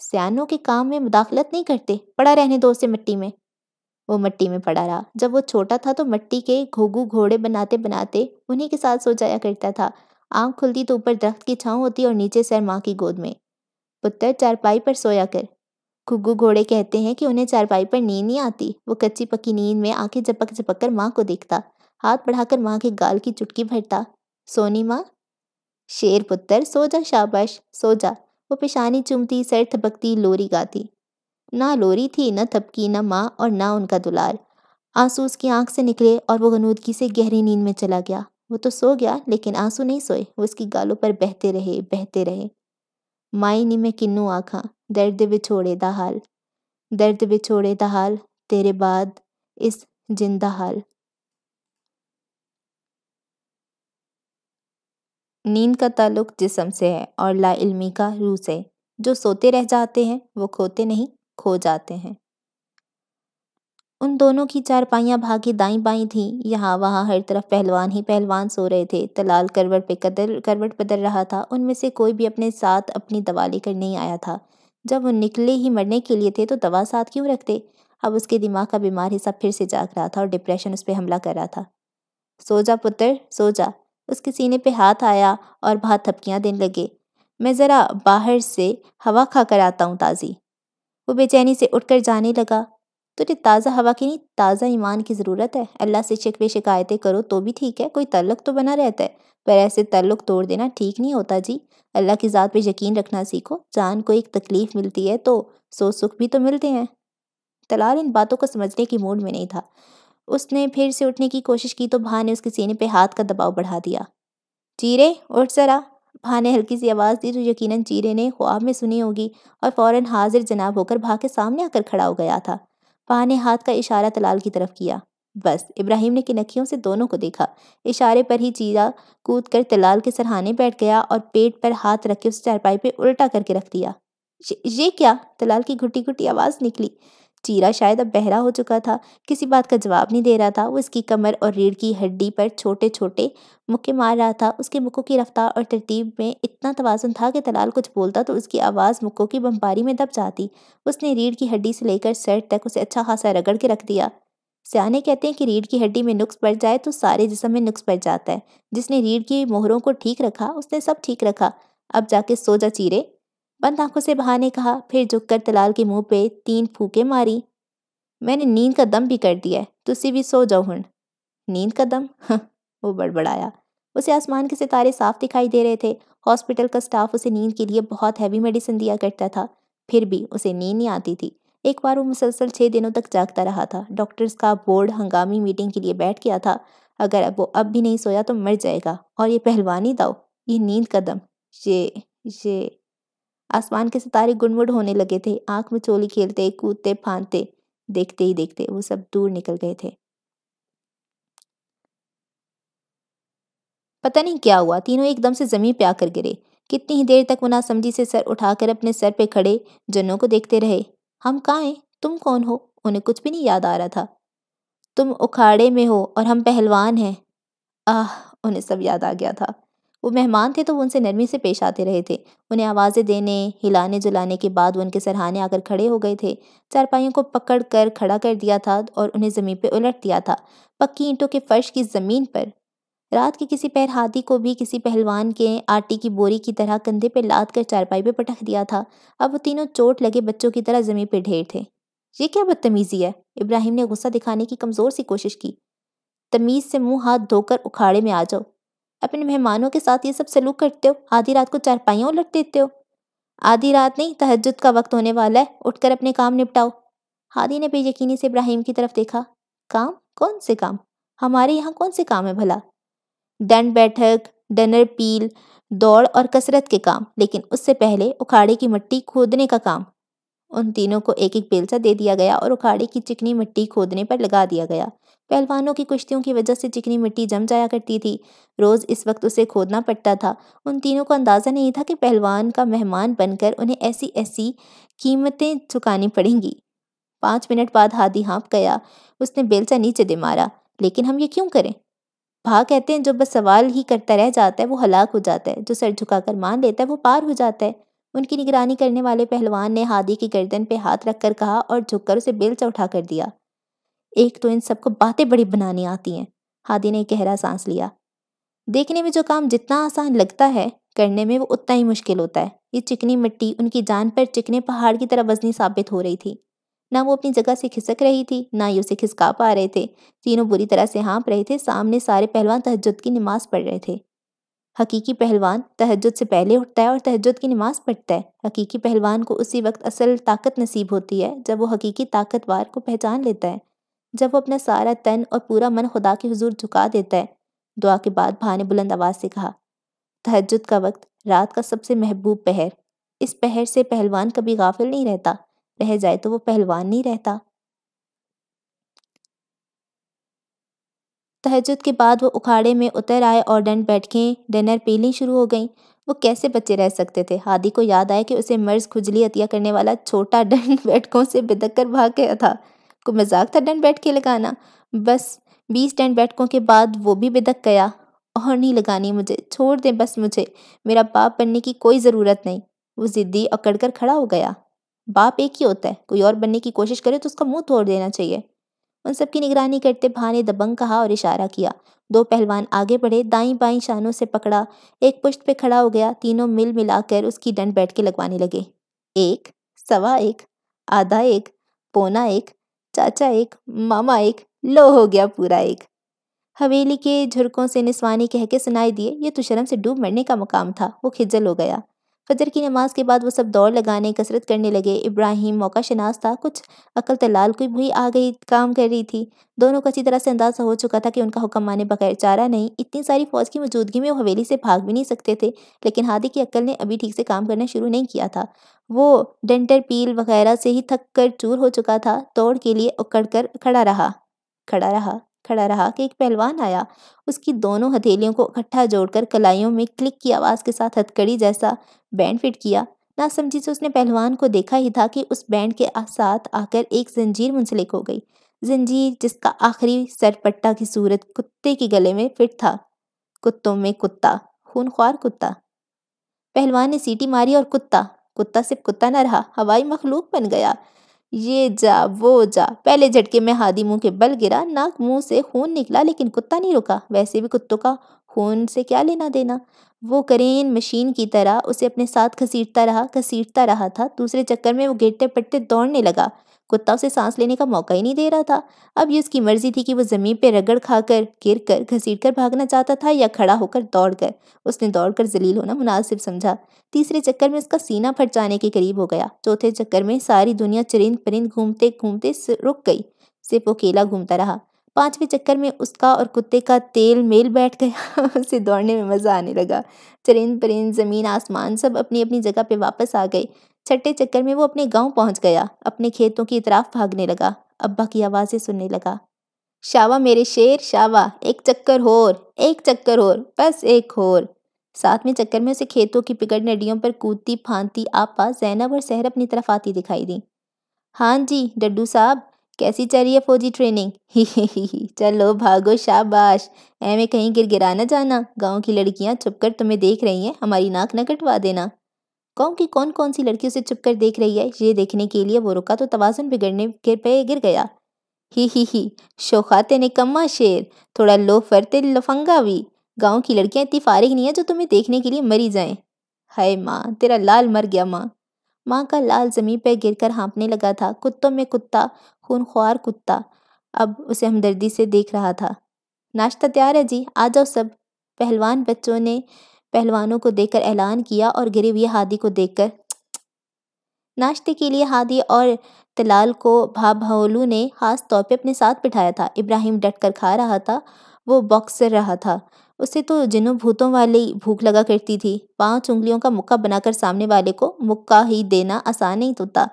सियानों के काम में मुदाखलत नहीं करते पड़ा रहने दो से मिट्टी में वो मट्टी में पड़ा रहा जब वो छोटा था तो मट्टी के घोघू घोड़े बनाते बनाते उन्हीं के साथ सो जाया करता था आँख खुलती तो ऊपर दरख्त की छांव होती और नीचे सर माँ की गोद में पुत्र चारपाई पर सोया कर घुग्गू घोड़े कहते हैं कि उन्हें चारपाई पर नींद नहीं आती वो कच्ची पक्की नींद में आंखें झपक झपक कर माँ को देखता हाथ बढ़ाकर माँ के गाल की चुटकी भरता सोनी माँ शेर पुत्र सो जा शाबाश सो जा वो पेशानी चुमती सर थपकती लोरी गाती ना लोरी थी न थपकी न माँ और ना उनका दुलार आंसू उसकी आंख से निकले और वो गनूदगी से गहरी नींद में चला गया वो तो सो गया लेकिन आंसू नहीं सोए वो उसकी गालों पर बहते रहे बहते रहे माई नी में किन्नू आखा दर्द बिछोड़े दा हाल दर्द बिछोड़े दा हाल तेरे बाद इस जिंदा हाल नींद का ताल्लुक जिसम से है और लाइलमी का रूह से जो सोते रह जाते हैं वो खोते नहीं खो जाते हैं उन दोनों की चारपाइयाँ भागी दाई बाई थी यहाँ वहाँ हर तरफ पहलवान ही पहलवान सो रहे थे तलाल करवट पे कदर करवट बदल रहा था उनमें से कोई भी अपने साथ अपनी दवा लेकर नहीं आया था जब वो निकले ही मरने के लिए थे तो दवा साथ क्यों रखते अब उसके दिमाग का बीमार हिस्सा फिर से जाग रहा था और डिप्रेशन उस पर हमला कर रहा था सो जा पुत्र सो जा उसके सीने पे हाथ आया और भात थपकियाँ देने लगे मैं ज़रा बाहर से हवा खा कर आता हूँ ताज़ी वो बेचैनी से उठकर जाने लगा तुझे ताज़ा हवा की नहीं ताज़ा ईमान की ज़रूरत है अल्लाह से शिकवे शिकायतें करो तो भी ठीक है कोई तल्लक तो बना रहता है पर ऐसे तल्लक तोड़ देना ठीक नहीं होता जी अल्लाह की ज़ात पे यकीन रखना सीखो जान को एक तकलीफ़ मिलती है तो सो सुख भी तो मिलते हैं तलाल इन बातों को समझने की मूड में नहीं था उसने फिर से उठने की कोशिश की तो भा ने उसके सीने पर हाथ का दबाव बढ़ा दिया चीरे उठ ज़रा माँ ने हल्की सी आवाज़ दी जो यकीनन चीरे ने ख्वाब में सुनी होगी और फ़ौरन हाजिर जनाब होकर भा के सामने आकर खड़ा हो गया था पा ने हाथ का इशारा तलाल की तरफ किया बस इब्राहिम ने किनखियों से दोनों को देखा इशारे पर ही चीरा कूद कर तलाल के सरहाने बैठ गया और पेट पर हाथ रख के उस चारपाई पर उल्टा करके रख दिया ये क्या तलाल की घुटी घुटी आवाज़ निकली चीरा शायद अब बहरा हो चुका था किसी बात का जवाब नहीं दे रहा था वो इसकी कमर और रीढ़ की हड्डी पर छोटे छोटे मुक्के मार रहा था उसके मुक्कों की रफ्तार और तरतीब में इतना तोज़ुन था कि तलाल कुछ बोलता तो उसकी आवाज़ मुक्कों की बम्बारी में दब जाती उसने रीढ़ की हड्डी से लेकर सर तक उसे अच्छा खासा रगड़ के रख दिया सियाने कहते हैं कि रीढ़ की हड्डी में नुक्स पड़ जाए तो सारे जिसम में नुक्स पड़ जाता है जिसने रीढ़ की मोहरों को ठीक रखा उसने सब ठीक रखा अब जाके सो जा चीरे बंद आंखों से बहा ने कहा फिर झुककर तलाल के मुंह पे तीन फूके मारी मैंने नींद का दम भी कर दिया है तुसी भी सो जाओ हूं नींद का दम वो बड़बड़ाया उसे आसमान के सितारे साफ दिखाई दे रहे थे हॉस्पिटल का स्टाफ उसे नींद के लिए बहुत हैवी मेडिसिन दिया करता था फिर भी उसे नींद नहीं आती थी एक बार वो मुसलसल छः दिनों तक जागता रहा था डॉक्टर्स का बोर्ड हंगामी मीटिंग के लिए बैठ गया था अगर अब वो अब भी नहीं सोया तो मर जाएगा और ये पहलवानी दाओ ये नींद कदम ये ये आसमान के सितारे गुनमुड होने लगे थे आंख में चोली खेलते कूदते फांदते देखते ही देखते वो सब दूर निकल गए थे पता नहीं क्या हुआ तीनों एकदम से जमीन पे आकर गिरे कितनी ही देर तक वो नासमझी से सर उठाकर अपने सर पे खड़े जनों को देखते रहे हम कहाँ हैं तुम कौन हो उन्हें कुछ भी नहीं याद आ रहा था तुम उखाड़े में हो और हम पहलवान हैं आह उन्हें सब याद आ गया था वो मेहमान थे तो वो उनसे नरमी से पेश आते रहे थे उन्हें आवाज़ें देने हिलाने जुलाने के बाद वो उनके सरहाने आकर खड़े हो गए थे चारपाइयों को पकड़ कर खड़ा कर दिया था और उन्हें ज़मीन पर उलट दिया था पक्की ईंटों के फर्श की ज़मीन पर रात के किसी पैर हाथी को भी किसी पहलवान के आटे की बोरी की तरह कंधे पर लाद कर चारपाई पर पटख दिया था अब वो तीनों चोट लगे बच्चों की तरह ज़मीन पर ढेर थे ये क्या बदतमीज़ी है इब्राहिम ने गुस्सा दिखाने की कमज़ोर सी कोशिश की तमीज़ से मुंह हाथ धोकर उखाड़े में आ जाओ अपने मेहमानों के साथ ये सब सलूक करते हो आधी रात को चारपाइयाँ उलट देते हो आधी रात नहीं तहजद का वक्त होने वाला है उठकर अपने काम निपटाओ हादी ने बेयकीनी से इब्राहिम की तरफ देखा काम कौन से काम हमारे यहाँ कौन से काम है भला दंड बैठक डनर पील दौड़ और कसरत के काम लेकिन उससे पहले उखाड़े की मिट्टी खोदने का काम उन तीनों को एक एक बेलचा दे दिया गया और उखाड़े की चिकनी मिट्टी खोदने पर लगा दिया गया पहलवानों की कुश्तियों की वजह से चिकनी मिट्टी जम जाया करती थी रोज़ इस वक्त उसे खोदना पड़ता था उन तीनों को अंदाज़ा नहीं था कि पहलवान का मेहमान बनकर उन्हें ऐसी ऐसी कीमतें चुकानी पड़ेंगी पाँच मिनट बाद हादी हाँप गया उसने बेलचा नीचे दे मारा लेकिन हम ये क्यों करें भा कहते हैं जो बस सवाल ही करता रह जाता है वो हलाक हो जाता है जो सर झुकाकर मान लेता है वो पार हो जाता है उनकी निगरानी करने वाले पहलवान ने हादी की गर्दन पे हाथ रखकर कहा और झुककर उसे बेल से उठा कर दिया एक तो इन सबको बातें बड़ी बनानी आती हैं हादी ने गहरा सांस लिया देखने में जो काम जितना आसान लगता है करने में वो उतना ही मुश्किल होता है ये चिकनी मिट्टी उनकी जान पर चिकने पहाड़ की तरह वजनी साबित हो रही थी ना वो अपनी जगह से खिसक रही थी ना ही उसे खिसका पा रहे थे तीनों बुरी तरह से हाँप रहे थे सामने सारे पहलवान तहजद की नमाज पढ़ रहे थे हकीकी पहलवान तहजद से पहले उठता है और तहजद की नमाज़ पढ़ता है हकीकी पहलवान को उसी वक्त असल ताकत नसीब होती है जब वो हकीकी ताकतवार को पहचान लेता है जब वो अपना सारा तन और पूरा मन खुदा के हजूर झुका देता है दुआ के बाद भा ने बुलंद आवाज़ से कहा तहजद का वक्त रात का सबसे महबूब पहर इस पहर से पहलवान कभी गाफिल नहीं रहता रह जाए तो वो पहलवान नहीं रहता तहजद के बाद वो उखाड़े में उतर आए और डन के डिनर पीली शुरू हो गई वो कैसे बच्चे रह सकते थे हादी को याद आया कि उसे मर्ज खुजली अतिया करने वाला छोटा डन *laughs* बैठकों से बिदक कर भाग गया था को मजाक था डन बैठ के लगाना बस बीस डन बैठकों के बाद वो भी बिदक गया और नहीं लगानी मुझे छोड़ दें बस मुझे मेरा बाप बनने की कोई ज़रूरत नहीं वो ज़िद्दी अकड़ कर खड़ा हो गया बाप एक ही होता है कोई और बनने की कोशिश करे तो उसका मुंह तोड़ देना चाहिए उन सबकी निगरानी करते भा ने दबंग कहा और इशारा किया दो पहलवान आगे बढ़े दाई बाई शानों से पकड़ा एक पुष्ट पे खड़ा हो गया तीनों मिल मिलाकर उसकी डंड बैठ के लगवाने लगे एक सवा एक आधा एक पोना एक चाचा एक मामा एक लो हो गया पूरा एक हवेली के झुरकों से निस्वानी कह के सुनाई दिए ये तो शर्म से डूब मरने का मुकाम था वो खिजल हो गया फजर की नमाज के बाद वो सब दौड़ लगाने कसरत करने लगे इब्राहिम मौका शनास था कुछ अकल तलाल कोई भी आ गई काम कर रही थी दोनों को अच्छी तरह से अंदाज़ा हो चुका था कि उनका हुक्म माने बगैर चारा नहीं इतनी सारी फौज की मौजूदगी में वो हवेली से भाग भी नहीं सकते थे लेकिन हादी की अक्ल ने अभी ठीक से काम करना शुरू नहीं किया था वो डेंटर पील वगैरह से ही थक कर चूर हो चुका था दौड़ के लिए उकड़ कर खड़ा रहा खड़ा रहा खड़ा रहा कि एक पहलवान आया उसकी दोनों हथेलियों को इकट्ठा जोड़कर कलाइयों में क्लिक की आवाज़ के साथ हथकड़ी जैसा बैंड फिट किया ना समझी से उसने पहलवान को देखा ही था कि उस बैंड के साथ आकर एक जंजीर मुंसलिक हो गई जंजीर जिसका आखिरी सरपट्टा की सूरत कुत्ते के गले में फिट था कुत्तों में कुत्ता खूनख्वार कुत्ता पहलवान ने सीटी मारी और कुत्ता कुत्ता सिर्फ कुत्ता न रहा हवाई मखलूक बन गया ये जा वो जा पहले झटके में हादी मुंह के बल गिरा नाक मुंह से खून निकला लेकिन कुत्ता नहीं रुका वैसे भी कुत्तों का खून से क्या लेना देना वो करेन मशीन की तरह उसे अपने साथ घसीटता रहा घसीटता रहा था दूसरे चक्कर में वो गिरते पट्टे दौड़ने लगा कुत्ता उसे सांस लेने का मौका ही नहीं दे रहा था अब ये उसकी मर्जी थी कि वो ज़मीन पर रगड़ खाकर गिर कर घसीट कर भागना चाहता था या खड़ा होकर दौड़ कर उसने दौड़ कर जलील होना मुनासिब समझा तीसरे चक्कर में उसका सीना फट जाने के करीब हो गया चौथे चक्कर में सारी दुनिया चरिंद परिंद घूमते घूमते रुक गई सिर्फ अकेला घूमता रहा पांचवें चक्कर में उसका और कुत्ते का तेल मेल बैठ गया *laughs* उसे दौड़ने में मज़ा आने लगा चरिंद परिंद ज़मीन आसमान सब अपनी अपनी जगह पे वापस आ गए छठे चक्कर में वो अपने गांव पहुंच गया अपने खेतों की इतराफ भागने लगा अब्बा की आवाज़ें सुनने लगा शावा मेरे शेर शावा एक चक्कर होर एक चक्कर होर बस एक होर सातवें चक्कर में उसे खेतों की पिगड़ नडियों पर कूदती फांती आपा जैनब और सहर अपनी तरफ आती दिखाई दी हाँ जी डड्डू साहब कैसी चल रही है फौजी ट्रेनिंग ही ही ही ही चलो भागो शाबाश एवें कहीं गिर गिरा ना जाना गांव की लड़कियां छुपकर तुम्हें देख रही हैं हमारी नाक न कटवा देना गांव की कौन कौन सी लड़की उसे छुपकर देख रही है ये देखने के लिए वो रुका तो तवाजन बिगड़ने के पे गिर गया ही ही ही शोखाते निकम्मा शेर थोड़ा लो फरते लफंगा भी गाँव की लड़कियाँ इतनी फारिग नहीं है जो तुम्हें देखने के लिए मरी जाए हाय माँ तेरा लाल मर गया माँ माँ का लाल जमीन पर गिरकर हांफने लगा था कुत्तों में कुत्ता खूनख्वार कुत्ता अब उसे हमदर्दी से देख रहा था नाश्ता तैयार है जी आ जाओ सब पहलवान बच्चों ने पहलवानों को देखकर ऐलान किया और गिरे हुए हादी को देखकर नाश्ते के लिए हादी और तलाल को भाभोलू ने खास तौर पर अपने साथ बिठाया था इब्राहिम डट कर खा रहा था वो बॉक्सर रहा था उसे तो जिनों भूतों वाली भूख लगा करती थी पांच उंगलियों का मुक्का बनाकर सामने वाले को मुक्का ही देना आसान नहीं होता तो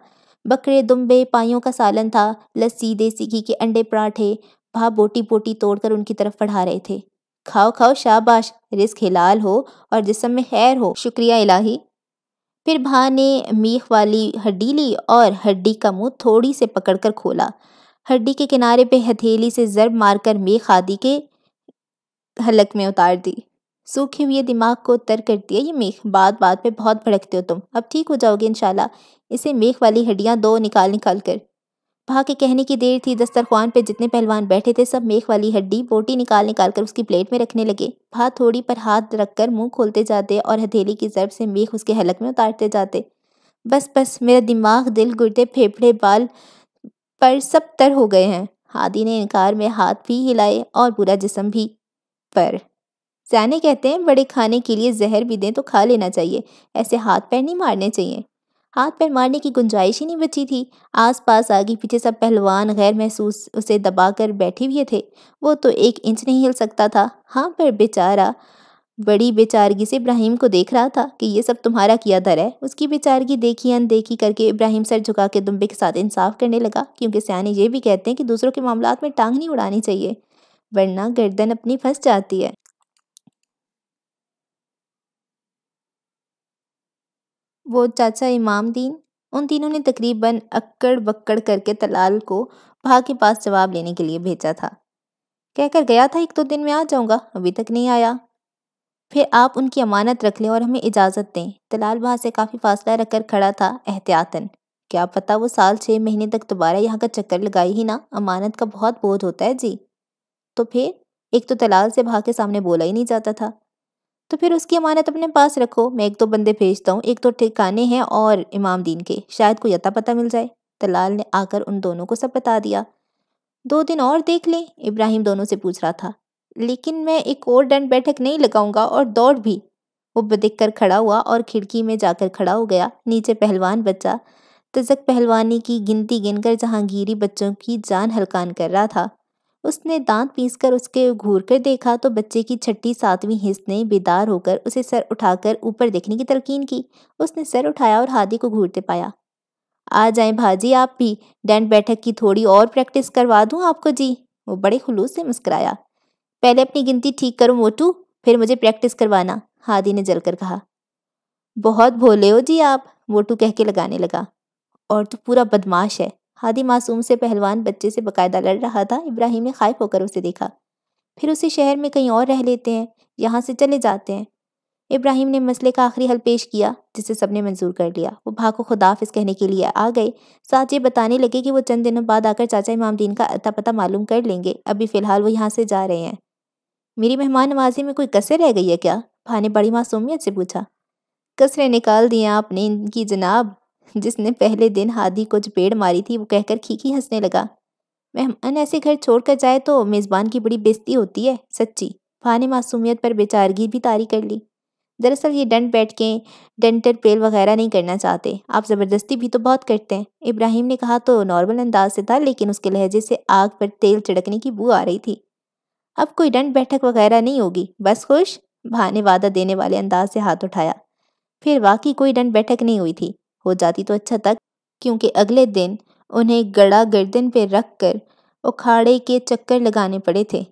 बकरे दुम्बे पाइयों का सालन था लस्सी देसी घी के अंडे पराठे भाप बोटी बोटी तोड़कर उनकी तरफ बढ़ा रहे थे खाओ खाओ शाबाश रिस्क हिलाल हो और जिसम में खैर हो शुक्रिया इलाही फिर भा ने मीख वाली हड्डी ली और हड्डी का मुंह थोड़ी से पकड़कर खोला हड्डी के किनारे पे हथेली से जरब मारकर मीख आदि के हलक में उतार दी सूखे हुए दिमाग को तर कर दिया ये मीख बात बात पे बहुत भड़कते हो तुम अब ठीक हो जाओगे इंशाल्लाह इसे मेघ वाली हड्डियाँ दो निकाल निकाल कर भा के कहने की देर थी दस्तरखान पे जितने पहलवान बैठे थे सब मेघ वाली हड्डी बोटी निकाल निकाल कर उसकी प्लेट में रखने लगे भा थोड़ी पर हाथ रखकर मुंह खोलते जाते और हथेली की जरब से मेघ उसके हलक में उतारते जाते बस बस मेरा दिमाग दिल गुर्दे फेफड़े बाल पर सब तर हो गए हैं हादी ने इनकार में हाथ भी हिलाए और पूरा जिसम भी पर जाने कहते हैं बड़े खाने के लिए जहर भी दें तो खा लेना चाहिए ऐसे हाथ पैर नहीं मारने चाहिए हाथ पैर मारने की गुंजाइश ही नहीं बची थी आसपास आगे पीछे सब पहलवान गैर महसूस उसे दबाकर बैठे हुए थे वो तो एक इंच नहीं हिल सकता था हाँ पर बेचारा बड़ी बेचारगी से इब्राहिम को देख रहा था कि ये सब तुम्हारा किया दर है उसकी बेचारगी देखी अनदेखी करके इब्राहिम सर झुका के दुम्बे के साथ इंसाफ करने लगा क्योंकि सियाने ये भी कहते हैं कि दूसरों के मामला में टांग नहीं उड़ानी चाहिए वरना गर्दन अपनी फंस जाती है वो चाचा इमाम दीन उन तीनों ने तकरीबन अक्कड़ बक्कड़ करके तलाल को भा के पास जवाब लेने के लिए भेजा था कहकर गया था एक दो तो दिन में आ जाऊंगा अभी तक नहीं आया फिर आप उनकी अमानत रख लें और हमें इजाज़त दें तलाल भा से काफ़ी फासला रखकर खड़ा था एहतियातन क्या पता वो साल छः महीने तक दोबारा यहाँ का चक्कर लगाई ही ना अमानत का बहुत बोझ होता है जी तो फिर एक तो तलाल से भा के सामने बोला ही नहीं जाता था तो फिर उसकी अमानत अपने पास रखो मैं एक दो बंदे भेजता हूँ एक तो ठिकाने हैं और इमाम दीन के शायद कोई अता पता मिल जाए तलाल तो ने आकर उन दोनों को सब बता दिया दो दिन और देख लें इब्राहिम दोनों से पूछ रहा था लेकिन मैं एक और दंड बैठक नहीं लगाऊंगा और दौड़ भी वो बदख कर खड़ा हुआ और खिड़की में जाकर खड़ा हो गया नीचे पहलवान बच्चा तजक पहलवानी की गिनती गिनकर जहांगीरी बच्चों की जान हलकान कर रहा था उसने दांत पीसकर उसके घूर कर देखा तो बच्चे की छठी सातवीं हिस्स ने बेदार होकर उसे सर उठाकर ऊपर देखने की तलकीन की उसने सर उठाया और हादी को घूरते पाया आ जाए भाजी आप भी डेंट बैठक की थोड़ी और प्रैक्टिस करवा दूँ आपको जी वो बड़े खुलूस से मुस्कराया पहले अपनी गिनती ठीक करो मोटू फिर मुझे प्रैक्टिस करवाना हादी ने जलकर कहा बहुत भोले हो जी आप मोटू कह के लगाने लगा और तो पूरा बदमाश है हादी मासूम से पहलवान बच्चे से बकायदा लड़ रहा था इब्राहिम ने खाइफ होकर उसे देखा फिर उसे शहर में कहीं और रह लेते हैं यहाँ से चले जाते हैं इब्राहिम ने मसले का आखिरी हल पेश किया जिसे सबने मंजूर कर लिया वो भाको खुदाफिस कहने के लिए आ गए साथ ये बताने लगे कि वो चंद दिनों बाद आकर चाचा इमामदीन का अता पता मालूम कर लेंगे अभी फ़िलहाल वो यहाँ से जा रहे हैं मेरी मेहमान नवाजी में कोई कसर रह गई है क्या भाने बड़ी मासूमियत से पूछा कसरें निकाल दिए आपने इनकी जनाब जिसने पहले दिन हादी को चपेड़ मारी थी वो कहकर खीखी हंसने लगा मेहमान ऐसे घर छोड़कर जाए तो मेज़बान की बड़ी बेइज्जती होती है सच्ची भा ने मासूमियत पर बेचारगी भी तारी कर ली दरअसल ये डंड बैठ के डेंटर पेल वगैरह नहीं करना चाहते आप ज़बरदस्ती भी तो बहुत करते हैं इब्राहिम ने कहा तो नॉर्मल अंदाज से था लेकिन उसके लहजे से आग पर तेल चिड़कने की बू आ रही थी अब कोई डंड बैठक वगैरह नहीं होगी बस खुश भा ने वादा देने वाले अंदाज से हाथ उठाया फिर वाकई कोई डंड बैठक नहीं हुई थी हो जाती तो अच्छा था क्योंकि अगले दिन उन्हें गड़ा गर्दन पर रख कर उखाड़े के चक्कर लगाने पड़े थे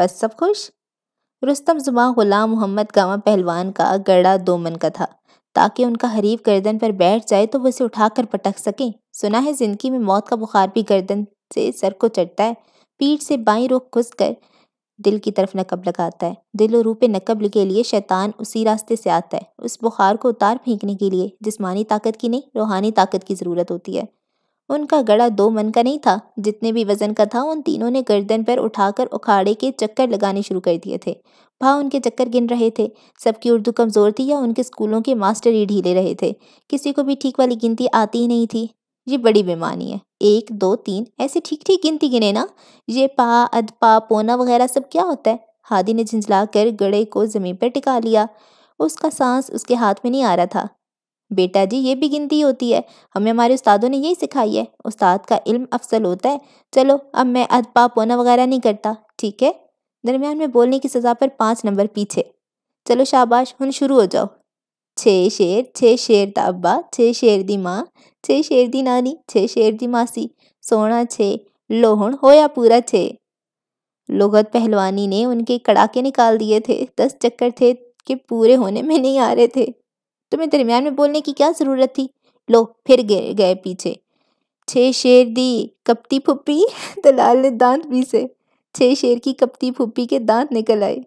बस सब खुश रुस्तम जुमा गुलाम मोहम्मद गामा पहलवान का गड़ा दो मन का था ताकि उनका हरीफ गर्दन पर बैठ जाए तो वो इसे उठाकर पटक सकें सुना है ज़िंदगी में मौत का बुखार भी गर्दन से सर को चढ़ता है पीठ से बाई रुख घुस कर दिल की तरफ नकब लगाता है दिल और रूह पे नकब के लिए शैतान उसी रास्ते से आता है उस बुखार को उतार फेंकने के लिए जिस्मानी ताकत की नहीं रूहानी ताकत की ज़रूरत होती है उनका गड़ा दो मन का नहीं था जितने भी वज़न का था उन तीनों ने गर्दन पर उठाकर उखाड़े के चक्कर लगाने शुरू कर दिए थे भाव उनके चक्कर गिन रहे थे सबकी उर्दू कमज़ोर थी या उनके स्कूलों के मास्टर ही ढीले रहे थे किसी को भी ठीक वाली गिनती आती ही नहीं थी ये बड़ी बेमानी है एक दो तीन ऐसे ठीक ठीक गिनती गिने ना ये पा पा पोना वगैरह सब क्या होता है हादी ने झंझला कर गड़े को ज़मीन पर टिका लिया उसका सांस उसके हाथ में नहीं आ रहा था बेटा जी ये भी गिनती होती है हमें हमारे उस्तादों ने यही सिखाई है उस्ताद का इल्म अफसल होता है चलो अब मैं पा पोना वगैरह नहीं करता ठीक है दरमियान में बोलने की सज़ा पर पाँच नंबर पीछे चलो शाबाश हम शुरू हो जाओ छे शेर छे शेर द अब्बा छे शेर दी माँ छे शेर दी नानी छे शेर दी मासी सोना छे लोहण होया पूरा छे लोगत पहलवानी ने उनके कड़ाके निकाल दिए थे दस चक्कर थे कि पूरे होने में नहीं आ रहे थे तुम्हें दरमियान में बोलने की क्या ज़रूरत थी लो फिर गए गए पीछे छे शेर दी कपती फुप्पी दलाल ने दांत पीसे छे शेर की कपती फुप्पी के दांत निकल आए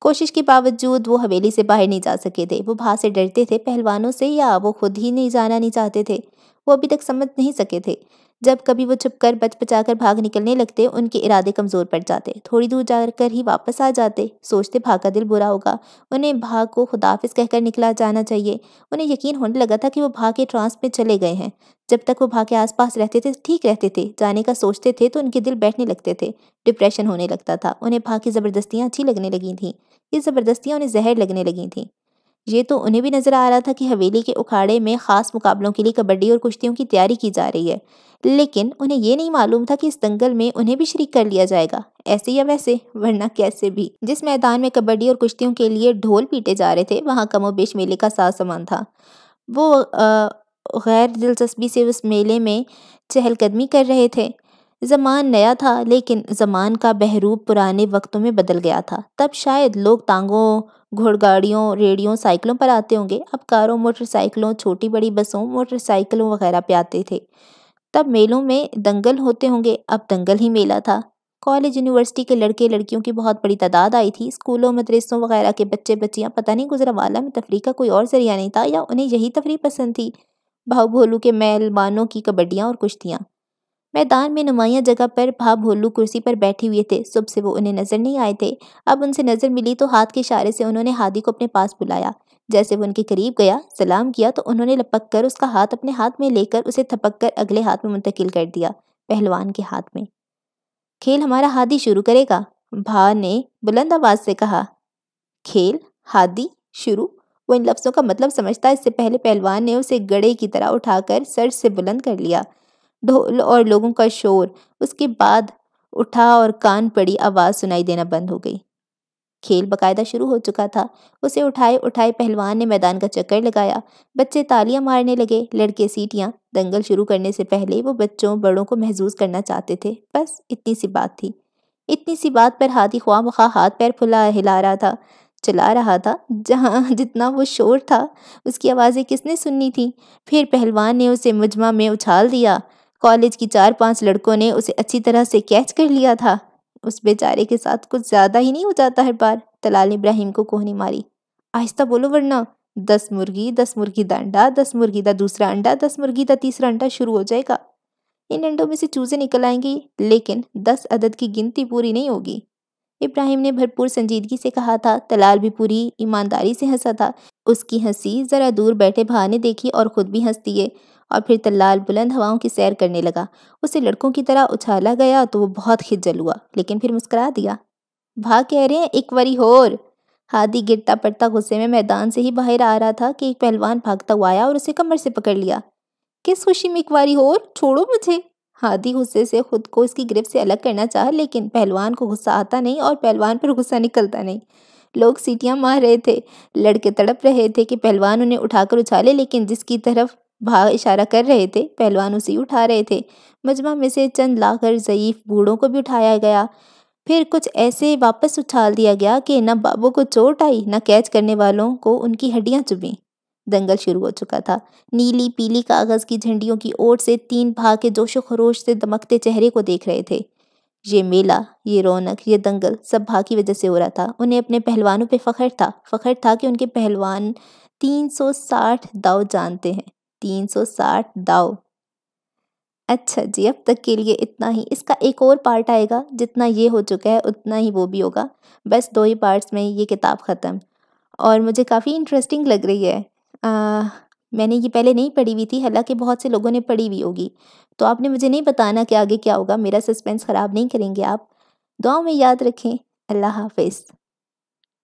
कोशिश के बावजूद वो हवेली से बाहर नहीं जा सके थे वो बाहर से डरते थे पहलवानों से या वो खुद ही नहीं जाना नहीं चाहते थे वो अभी तक समझ नहीं सके थे जब कभी वो छुपकर बच बचा कर भाग निकलने लगते उनके इरादे कमज़ोर पड़ जाते थोड़ी दूर जाकर ही वापस आ जाते सोचते भाग का दिल बुरा होगा उन्हें भाग को खुदाफिज कहकर निकला जाना चाहिए उन्हें यकीन होने लगा था कि वो भाग के ट्रांस में चले गए हैं जब तक वो भाग के आसपास रहते थे ठीक रहते थे जाने का सोचते थे तो उनके दिल बैठने लगते थे डिप्रेशन होने लगता था उन्हें भाग की ज़बरदस्तियाँ अच्छी लगने लगी थीं ये ज़बरदस्तियाँ उन्हें जहर लगने लगी थी ये तो उन्हें भी नज़र आ रहा था कि हवेली के उखाड़े में ख़ास मुकाबलों के लिए कबड्डी और कुश्तियों की तैयारी की जा रही है लेकिन उन्हें यह नहीं मालूम था कि इस दंगल में उन्हें भी शरीक कर लिया जाएगा ऐसे या वैसे वरना कैसे भी जिस मैदान में कबड्डी और कुश्तियों के लिए ढोल पीटे जा रहे थे वहाँ कमोबेश मेले का साज सामान था वो गैर दिलचस्पी से उस मेले में चहलकदमी कर रहे थे ज़मान नया था लेकिन ज़मान का बहरूप पुराने वक्तों में बदल गया था तब शायद लोग तांगों घोड़गाड़ियों रेडियो साइकिलों पर आते होंगे अब कारों मोटरसाइकिलों छोटी बड़ी बसों मोटरसाइकिलों वगैरह पे आते थे तब मेलों में दंगल होते होंगे अब दंगल ही मेला था कॉलेज यूनिवर्सिटी के लड़के लड़कियों की बहुत बड़ी तादाद आई थी स्कूलों मदरसों वगैरह के बच्चे बच्चियाँ पता नहीं गुजरावाला में तफरी का कोई और जरिया नहीं था या उन्हें यही तफरी पसंद थी भाव भोलू के मेलबानों की कबड्डियाँ और कुश्तियाँ मैदान में नुमाया जगह पर भा भोलू कुर्सी पर बैठे हुए थे सुबह से वो उन्हें नजर नहीं आए थे अब उनसे नजर मिली तो हाथ के इशारे से उन्होंने हादी को अपने पास बुलाया जैसे वो उनके करीब गया सलाम किया तो उन्होंने लपक कर उसका हाथ अपने हाथ में लेकर उसे थपक कर अगले हाथ में मुंतकिल कर दिया पहलवान के हाथ में खेल हमारा हादी शुरू करेगा भा ने बुलंद आवाज से कहा खेल हादी शुरू वो इन लफ्ज़ों का मतलब समझता इससे पहले पहलवान ने उसे गड़े की तरह उठाकर सर से बुलंद कर लिया ढोल और लोगों का शोर उसके बाद उठा और कान पड़ी आवाज़ सुनाई देना बंद हो गई खेल बकायदा शुरू हो चुका था उसे उठाए उठाए पहलवान ने मैदान का चक्कर लगाया बच्चे तालियां मारने लगे लड़के सीटियां दंगल शुरू करने से पहले वो बच्चों बड़ों को महसूस करना चाहते थे बस इतनी सी बात थी इतनी सी बात पर हाथी ख्वा मखा हाथ पैर फुला हिला रहा था चला रहा था जहाँ जितना वो शोर था उसकी आवाज़ें किसने सुननी थी फिर पहलवान ने उसे मुजमा में उछाल दिया कॉलेज की चार पांच लड़कों ने उसे अच्छी तरह से कैच कर लिया था उस बेचारे के साथ कुछ ज्यादा ही नहीं हो जाता हर बार तलाल इब्राहिम को कोहनी मारी आहिस्ता बोलो वरना दस मुर्गी दस मुर्गी का अंडा दस मुर्गी का दूसरा अंडा दस मुर्गी का तीसरा अंडा शुरू हो जाएगा इन अंडों में से चूजे निकल आएंगी लेकिन दस अदद की गिनती पूरी नहीं होगी इब्राहिम ने भरपूर संजीदगी से कहा था तलाल भी पूरी ईमानदारी से हंसा था उसकी हंसी ज़रा दूर बैठे भा ने देखी और ख़ुद भी हंस दिए और फिर तल्लाल बुलंद हवाओं की सैर करने लगा उसे लड़कों की तरह उछाला गया तो वो बहुत खिजल हुआ लेकिन फिर मुस्करा दिया भा कह रहे हैं एक वरी होर हादी गिरता पड़ता गुस्से में मैदान से ही बाहर आ रहा था कि एक पहलवान भागता हुआ आया और उसे कमर से पकड़ लिया किस खुशी में एक वारी होर छोड़ो मुझे हादी गुस्से से खुद को इसकी गिरफ्त से अलग करना चाह लेकिन पहलवान को गुस्सा आता नहीं और पहलवान पर गुस्सा निकलता नहीं लोग सीटियां मार रहे थे लड़के तड़प रहे थे कि पहलवान उन्हें उठाकर उछाले लेकिन जिसकी तरफ भाव इशारा कर रहे थे पहलवान उसे उठा रहे थे मजमा में से चंद लाकर ज़यीफ बूढ़ों को भी उठाया गया फिर कुछ ऐसे वापस उछाल दिया गया कि न बाबू को चोट आई न कैच करने वालों को उनकी हड्डियां चुभी दंगल शुरू हो चुका था नीली पीली कागज़ की झंडियों की ओर से तीन भाग के जोशो खरोश से दमकते चेहरे को देख रहे थे ये मेला ये रौनक ये दंगल सब भाग की वजह से हो रहा था उन्हें अपने पहलवानों पे फ़ख्र था फ़ख्र था कि उनके पहलवान तीन सौ साठ दाव जानते हैं तीन सौ साठ दाव अच्छा जी अब तक के लिए इतना ही इसका एक और पार्ट आएगा जितना ये हो चुका है उतना ही वो भी होगा बस दो ही पार्ट्स में ये किताब ख़त्म और मुझे काफ़ी इंटरेस्टिंग लग रही है आ, मैंने ये पहले नहीं पढ़ी हुई थी हालांकि बहुत से लोगों ने पढ़ी हुई होगी तो आपने मुझे नहीं बताना कि आगे क्या होगा मेरा सस्पेंस ख़राब नहीं करेंगे आप दुआ में याद रखें अल्लाह हाफिज़